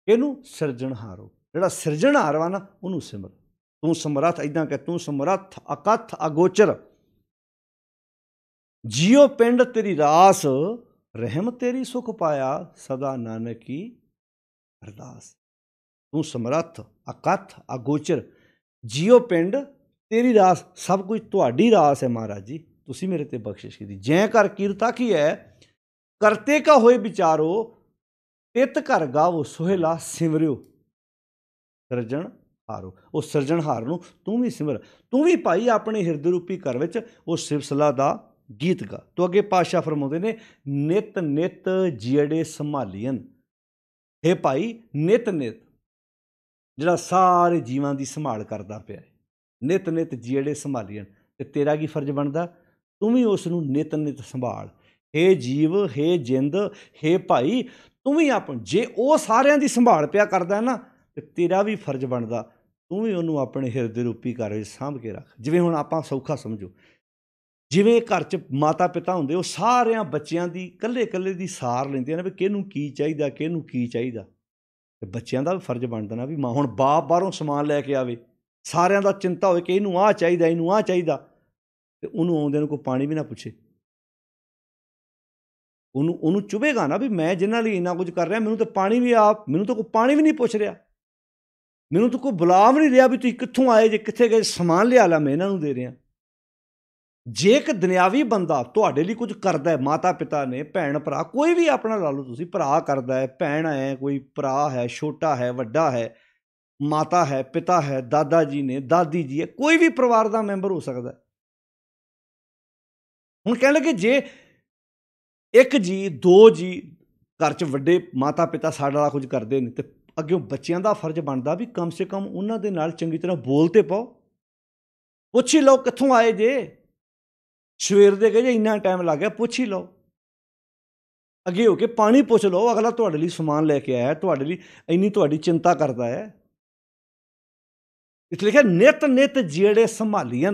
ਇਹਨੂੰ ਸਿਰਜਣਹਾਰੋ ਜਿਹੜਾ ਸਿਰਜਣਹਾਰ ਵਾ ਨਾ ਉਹਨੂੰ ਸਿਮਰ ਤੂੰ ਸਮਰੱਥ ਐਦਾਂ ਕਹਿ ਤੂੰ ਸਮਰੱਥ ਅਕਥ ਅਗੋਚਰ ਜਿਉ ਪਿੰਡ ਤੇਰੀ ਰਾਸ ਰਹਿਮ ਤੇਰੀ ਸੁਖ ਪਾਇਆ ਸਦਾ ਨਾਨਕੀ ਅਰਦਾਸ ਤੂੰ ਸਮਰੱਥ ਅਕਥ ਅਗੋਚਰ ਜਿਉ ਪਿੰਡ ਤੇਰੀ ਰਾਸ ਸਭ ਕੁਝ ਤੁਹਾਡੀ ਰਾਸ ਹੈ ਮਹਾਰਾਜ ਜੀ ਤੁਸੀਂ ਮੇਰੇ ਤੇ ਬਖਸ਼ਿਸ਼ ਕੀਤੀ ਜੈ ਕਰ ਕੀਰਤਾ ਕੀ ਹੈ ਕਰਤੇ ਕਾ ਹੋਏ ਵਿਚਾਰੋ ਤਿਤ ਘਰ ਗਾਵੋ ਸੋਹਿਲਾ ਸਿਮਰਿਓ ਸਰਜਣ ਹਾਰੋ ਉਹ ਸਰਜਣ ਹਾਰ ਨੂੰ ਤੂੰ ਵੀ ਸਿਮਰ ਤੂੰ ਵੀ ਭਾਈ ਆਪਣੇ ਹਿਰਦੇ ਰੂਪੀ ਘਰ ਵਿੱਚ ਉਹ ਸਿਵਸਲਾ ਦਾ ਗੀਤ ਗਾ ਤੋ ਅਗੇ ਪਾਸ਼ਾ ਫਰਮਾਉਂਦੇ ਨੇ ਨਿਤ ਨਿਤ ਜੀੜੇ ਸੰਭਾਲੀਆਂ ਹੈ ਭਾਈ ਨਿਤ ਨਿਤ ਜਿਹੜਾ ਸਾਰੇ ਜੀਵਾਂ ਦੀ ਸੰਭਾਲ ਕਰਦਾ ਪਿਆ ਹੈ ਨਿਤ ਨਿਤ ਜੀੜੇ ਸੰਭਾਲੀਆਂ ਤੇ ਤੇਰਾ ਕੀ ਫਰਜ਼ ਬਣਦਾ ਤੂੰ ਵੀ ਉਸ ਨੂੰ ਨਿਤ ਨਿਤ ਸੰਭਾਲ हे ਜੀਵ हे ਜਿੰਦ हे ਭਾਈ ਤੂੰ ਵੀ ਆਪ ਜੇ ਉਹ ਸਾਰਿਆਂ ਦੀ ਸੰਭਾਲ ਪਿਆ ਕਰਦਾ ਨਾ ਤੇ ਤੇਰਾ ਵੀ ਫਰਜ਼ ਬਣਦਾ ਤੂੰ ਵੀ ਉਹਨੂੰ ਆਪਣੇ ਹਿਰਦੇ ਰੂਪੀ ਘਰ ਵਿੱਚ ਸਾਂਭ ਕੇ ਰੱਖ ਜਿਵੇਂ ਹੁਣ ਆਪਾਂ ਸੌਖਾ ਸਮਝੋ ਜਿਵੇਂ ਘਰ 'ਚ ਮਾਤਾ ਪਿਤਾ ਹੁੰਦੇ ਉਹ ਸਾਰਿਆਂ ਬੱਚਿਆਂ ਦੀ ਇਕੱਲੇ-ਇਕੱਲੇ ਦੀ ਸਾਰ ਲੈਂਦੇ ਨੇ ਵੀ ਕਿਹਨੂੰ ਕੀ ਚਾਹੀਦਾ ਕਿਹਨੂੰ ਕੀ ਚਾਹੀਦਾ ਤੇ ਬੱਚਿਆਂ ਦਾ ਵੀ ਫਰਜ਼ ਬਣਦਾ ਨਾ ਵੀ ਮਾਂ ਹੁਣ ਬਾਪ ਬਾਹਰੋਂ ਸਮਾਨ ਲੈ ਕੇ ਆਵੇ ਸਾਰਿਆਂ ਦਾ ਚਿੰਤਾ ਹੋਵੇ ਕਿ ਇਹਨੂੰ ਆਹ ਚਾਹੀਦਾ ਇਹਨੂੰ ਆਹ ਚਾਹੀਦਾ ਤੇ ਉਹਨੂੰ ਆਉਂਦੇ ਨੂੰ ਕੋਈ ਪਾਣੀ ਵੀ ਨਾ ਪੁੱਛੇ ਉਹਨੂੰ ਉਹਨੂੰ ਚੁਬੇਗਾ ਨਾ ਵੀ ਮੈਂ ਜਿੰਨਾਂ ਲਈ ਇੰਨਾ ਕੁਝ ਕਰ ਰਿਹਾ ਮੈਨੂੰ ਤਾਂ ਪਾਣੀ ਵੀ ਆ ਮੈਨੂੰ ਤਾਂ ਕੋਈ ਪਾਣੀ ਵੀ ਨਹੀਂ ਪੁੱਛ ਰਿਹਾ ਮੈਨੂੰ ਤਾਂ ਕੋਈ ਬੁਲਾਵ ਨਹੀਂ ਰਿਹਾ ਵੀ ਤੁਸੀਂ ਕਿੱਥੋਂ ਆਏ ਜੇ ਕਿੱਥੇ ਗਏ ਸਮਾਨ ਲਿਆ ਲਾ ਮੈਂ ਇਹਨਾਂ ਨੂੰ ਦੇ ਰਿਹਾ ਜੇ ਇੱਕ ਦੁਨਿਆਵੀ ਬੰਦਾ ਤੁਹਾਡੇ ਲਈ ਕੁਝ ਕਰਦਾ ਹੈ ਮਾਤਾ ਪਿਤਾ ਨੇ ਭੈਣ ਭਰਾ ਕੋਈ ਵੀ ਆਪਣਾ ਲਾ ਲਓ ਤੁਸੀਂ ਭਰਾ ਕਰਦਾ ਹੈ ਭੈਣ ਹੈ ਕੋਈ ਭਰਾ ਹੈ ਛੋਟਾ ਹੈ ਵੱਡਾ ਹੈ ਮਾਤਾ ਹੈ ਪਿਤਾ ਹੈ ਦਾਦਾ ਜੀ ਨੇ ਦਾਦੀ ਜੀ ਹੈ ਕੋਈ ਵੀ ਪਰਿਵਾਰ ਦਾ ਮੈਂਬਰ ਹੋ ਸਕਦਾ ਹੁਣ ਕਹਿਣ ਲੱਗੇ ਜੇ ਇੱਕ ਜੀ ਦੋ ਜੀ ਘਰ 'ਚ ਵੱਡੇ ਮਾਤਾ ਪਿਤਾ ਸਾਡਾ ਕੁਝ ਕਰਦੇ ਨੇ ਤੇ ਅੱਗੇ ਬੱਚਿਆਂ ਦਾ ਫਰਜ਼ ਬਣਦਾ ਵੀ ਕਮ ਸੇ ਕਮ ਉਹਨਾਂ ਦੇ ਨਾਲ ਚੰਗੀ ਤਰ੍ਹਾਂ ਬੋਲਤੇ ਪਾਓ ਪੁੱਛ ਹੀ ਲਓ ਕਿੱਥੋਂ ਆਏ ਜੇ ਸਵੇਰ ਦੇ ਕਹੇ ਜੇ ਇੰਨਾ ਟਾਈਮ ਲੱਗ ਗਿਆ ਪੁੱਛ ਹੀ ਲਓ ਅੱਗੇ ਹੋ ਕੇ ਪਾਣੀ ਪੁੱਛ ਲਓ ਅਗਲਾ ਤੁਹਾਡੇ ਲਈ ਸਮਾਨ ਲੈ ਕੇ ਆਇਆ ਤੁਹਾਡੇ ਲਈ ਇੰਨੀ ਤੁਹਾਡੀ ਚਿੰਤਾ ਕਰਦਾ ਹੈ ਇਸ ਲਈ ਕਿ ਨਿਤ ਨਿਤ ਜਿਹੜੇ ਸੰਭਾਲੀਆਂ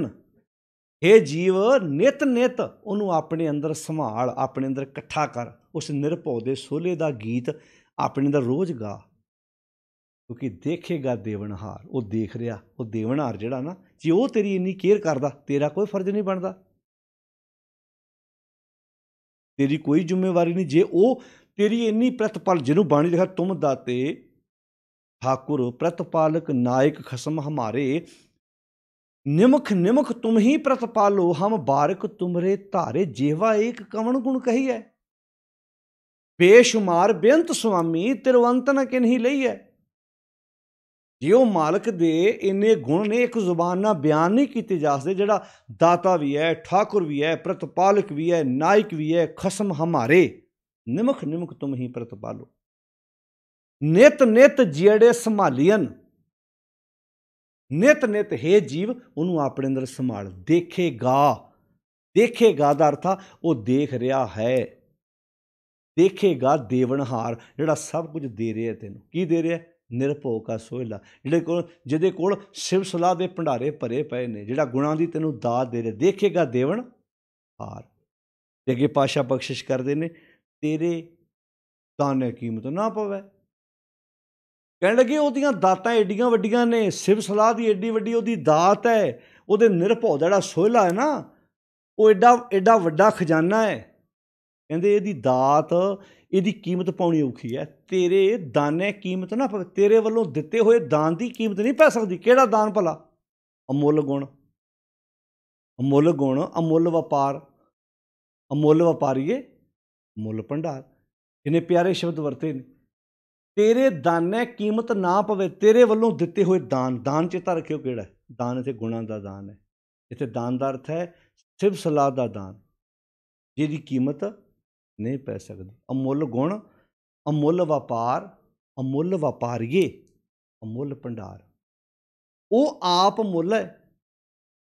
हे ਜੀਵ ਨਿਤ ਨਿਤ ਉਹਨੂੰ ਆਪਣੇ ਅੰਦਰ ਸੰਭਾਲ ਆਪਣੇ ਅੰਦਰ ਇਕੱਠਾ ਕਰ ਉਸ ਨਿਰਭਉ ਦੇ ਸੋਲੇ ਦਾ ਗੀਤ ਆਪਣੇ ਅੰਦਰ ਰੋਜ਼ ਗਾ ਕਿਉਂਕਿ ਦੇਖੇਗਾ ਦੇਵਨਹਾਰ ਉਹ ਦੇਖ ਰਿਹਾ ਉਹ ਦੇਵਨਹਾਰ ਜਿਹੜਾ ਨਾ ਜੇ ਉਹ ਤੇਰੀ ਇੰਨੀ ਕੇਅਰ ਕਰਦਾ ਤੇਰਾ ਕੋਈ ਫਰਜ਼ ਨਹੀਂ ਬਣਦਾ ਤੇਰੀ ਕੋਈ ਜ਼ਿੰਮੇਵਾਰੀ ਨਹੀਂ ਜੇ ਉਹ ਤੇਰੀ ਇੰਨੀ ਪ੍ਰਤਪਾਲ ਜਿਹਨੂੰ ਬਾਣੀ ਲਿਖਾ ਤੁਮ ਦਾਤੇ ਠਾਕੁਰ ਪ੍ਰਤਪਾਲਕ ਨਾਇਕ ਖਸਮ ਹਮਾਰੇ निमुख निमुख तुम ही प्रतिपालो हम बारक तुमरे तारे जेवा एक कवन गुण कही है ਬੇਸ਼ੁਮਾਰ ਬੇਅੰਤ ਸੁਆਮੀ ਤਿਰਵੰਤ ਨਾ ਕਿਨਹੀ ਲਈ ਹੈ ਜਿਉ ਮਾਲਕ ਦੇ ਇੰਨੇ ਗੁਣ ਨੇ ਇੱਕ ਜ਼ੁਬਾਨ ਨਾਲ ਬਿਆਨ ਨਹੀਂ ਕੀਤੇ ਜਾ ਸਕਦੇ ਜਿਹੜਾ ਦਾਤਾ ਵੀ ਹੈ ਠਾਕੁਰ ਵੀ ਹੈ ਪ੍ਰਤਪਾਲਕ ਵੀ ਹੈ ਨਾਇਕ ਵੀ ਹੈ ਖਸਮ ਹਮਾਰੇ ਨਿਮਖ ਨਿਮਖ ਤੁਮ ਹੀ ਪ੍ਰਤਪਾਲੋ ਨਿਤ ਨਿਤ ਜਿਹੜੇ ਸੰਭਾਲੀਨ ਨਿਤ ਨਿਤ ਹੈ ਜੀਵ ਉਹਨੂੰ ਆਪਣੇ ਅੰਦਰ ਸੰਭਾਲ ਦੇਖੇਗਾ ਦੇਖੇਗਾ ਦਾ ਅਰਥ ਆ ਉਹ ਦੇਖ ਰਿਹਾ ਹੈ ਦੇਖੇਗਾ ਦੇਵਨਹਾਰ ਜਿਹੜਾ ਸਭ ਕੁਝ ਦੇ ਰਿਹਾ ਤੈਨੂੰ ਕੀ ਦੇ ਰਿਹਾ ਨਿਰਭਉ ਕਾ ਸੋਹਿਲਾ ਜਿਹੜੇ ਕੋਲ ਜਿਹਦੇ ਕੋਲ ਸ਼ਿਵ ਸਲਾਹ ਦੇ ਭੰਡਾਰੇ ਭਰੇ ਪਏ ਨੇ ਜਿਹੜਾ ਗੁਣਾ ਦੀ ਤੈਨੂੰ ਦਾਤ ਦੇ ਰਿਹਾ ਦੇਖੇਗਾ ਦੇਵਨ ਹਾਰ ਤੇ ਪਾਸ਼ਾ ਬਖਸ਼ਿਸ਼ ਕਰਦੇ ਨੇ ਤੇਰੇ ਦਾਨੇ ਕੀਮਤ ਨਾ ਪਵੇ ਕਹਿਣ ਲੱਗੇ ਉਹਦੀਆਂ ਦਾਤਾਂ ਏਡੀਆਂ ਵੱਡੀਆਂ ਨੇ ਸਿਵ ਸਲਾਹ ਦੀ ਏਡੀ ਵੱਡੀ ਉਹਦੀ ਦਾਤ ਹੈ ਉਹਦੇ ਨਿਰਭਉ ਜਿਹੜਾ ਸੋਹਲਾ ਹੈ ਨਾ ਉਹ ਏਡਾ ਏਡਾ ਵੱਡਾ ਖਜ਼ਾਨਾ ਹੈ ਕਹਿੰਦੇ ਇਹਦੀ ਦਾਤ ਇਹਦੀ ਕੀਮਤ ਪਾਉਣੀ ਔਖੀ ਹੈ ਤੇਰੇ ਦਾਨੇ ਕੀਮਤ ਨਾ ਤੇਰੇ ਵੱਲੋਂ ਦਿੱਤੇ ਹੋਏ ਦਾਨ ਦੀ ਕੀਮਤ ਨਹੀਂ ਪੈ ਸਕਦੀ ਕਿਹੜਾ ਦਾਨ ਭਲਾ ਅਮੁੱਲ ਗੁਣ ਅਮੁੱਲ ਗੁਣ ਅਮੁੱਲ ਵਪਾਰ ਅਮੁੱਲ ਵਪਾਰੀਏ ਮੁੱਲ ਭੰਡਾਰ ਇਹਨੇ ਪਿਆਰੇ ਸ਼ਬਦ ਵਰਤੇ ਨੇ ਤੇਰੇ ਦਾਨੇ ਕੀਮਤ ਨਾ ਪਵੇ ਤੇਰੇ ਵੱਲੋਂ ਦਿੱਤੇ ਹੋਏ ਦਾਨ ਦਾਨ ਚੇਤਾ ਰੱਖਿਓ ਕਿਹੜਾ ਦਾਨ ਇਥੇ ਗੁਣਾ ਦਾ ਦਾਨ ਹੈ ਇਥੇ ਦਾਨ ਦਾ ਅਰਥ ਹੈ ਸਿਵ ਸਲਾਹ ਦਾ ਦਾਨ ਜਿਹਦੀ ਕੀਮਤ ਨਹੀਂ ਪੈ ਸਕਦੀ ਅਮੁੱਲ ਗੁਣ ਅਮੁੱਲ ਵਪਾਰ ਅਮੁੱਲ ਵਪਾਰੀਏ ਅਮੁੱਲ ਭੰਡਾਰ ਉਹ ਆਪ ਮੁੱਲ ਹੈ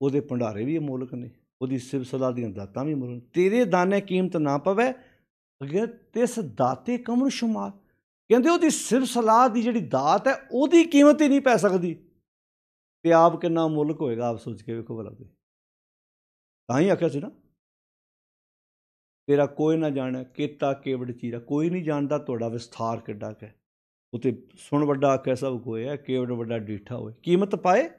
ਉਹਦੇ ਭੰਡਾਰੇ ਵੀ ਅਮੁੱਲਕ ਨੇ ਉਹਦੀ ਸਿਵ ਸਲਾਹ ਦੀਆਂ ਦਾਤਾਂ ਵੀ ਮੁੱਲ ਤੇਰੇ ਦਾਨੇ ਕੀਮਤ ਨਾ ਪਵੇ ਅਗਰ ਤਿਸ ਦਾਤੇ ਕਮਨ ਸ਼ੁਮਾਰ ਕਹਿੰਦੇ ਉਹਦੀ ਸਿਰਫ ਸਲਾਹ ਦੀ ਜਿਹੜੀ ਦਾਤ ਹੈ ਉਹਦੀ ਕੀਮਤ ਹੀ ਨਹੀਂ ਪੈ ਸਕਦੀ ਤੇ ਆਪ ਕਿੰਨਾ ਮੁਲਕ ਹੋਏਗਾ ਆਪ ਸੋਚ ਕੇ ਵੇਖੋ ਭਲਾ ਤੇ ਤਾਂ ਹੀ ਆਖਿਆ ਸੀ ਨਾ ਤੇਰਾ ਕੋਈ ਨਾ ਜਾਣੇ ਕੀਤਾ ਕੇਵੜ ਚੀਰਾ ਕੋਈ ਨਹੀਂ ਜਾਣਦਾ ਤੁਹਾਡਾ ਵਿਸਥਾਰ ਕਿੱਡਾ ਹੈ ਉਤੇ ਸੁਣ ਵੱਡਾ ਆਖਿਆ ਸਭ ਹੈ ਕੇਵੜ ਵੱਡਾ ਡੀਠਾ ਹੋਏ ਕੀਮਤ ਪਾਏ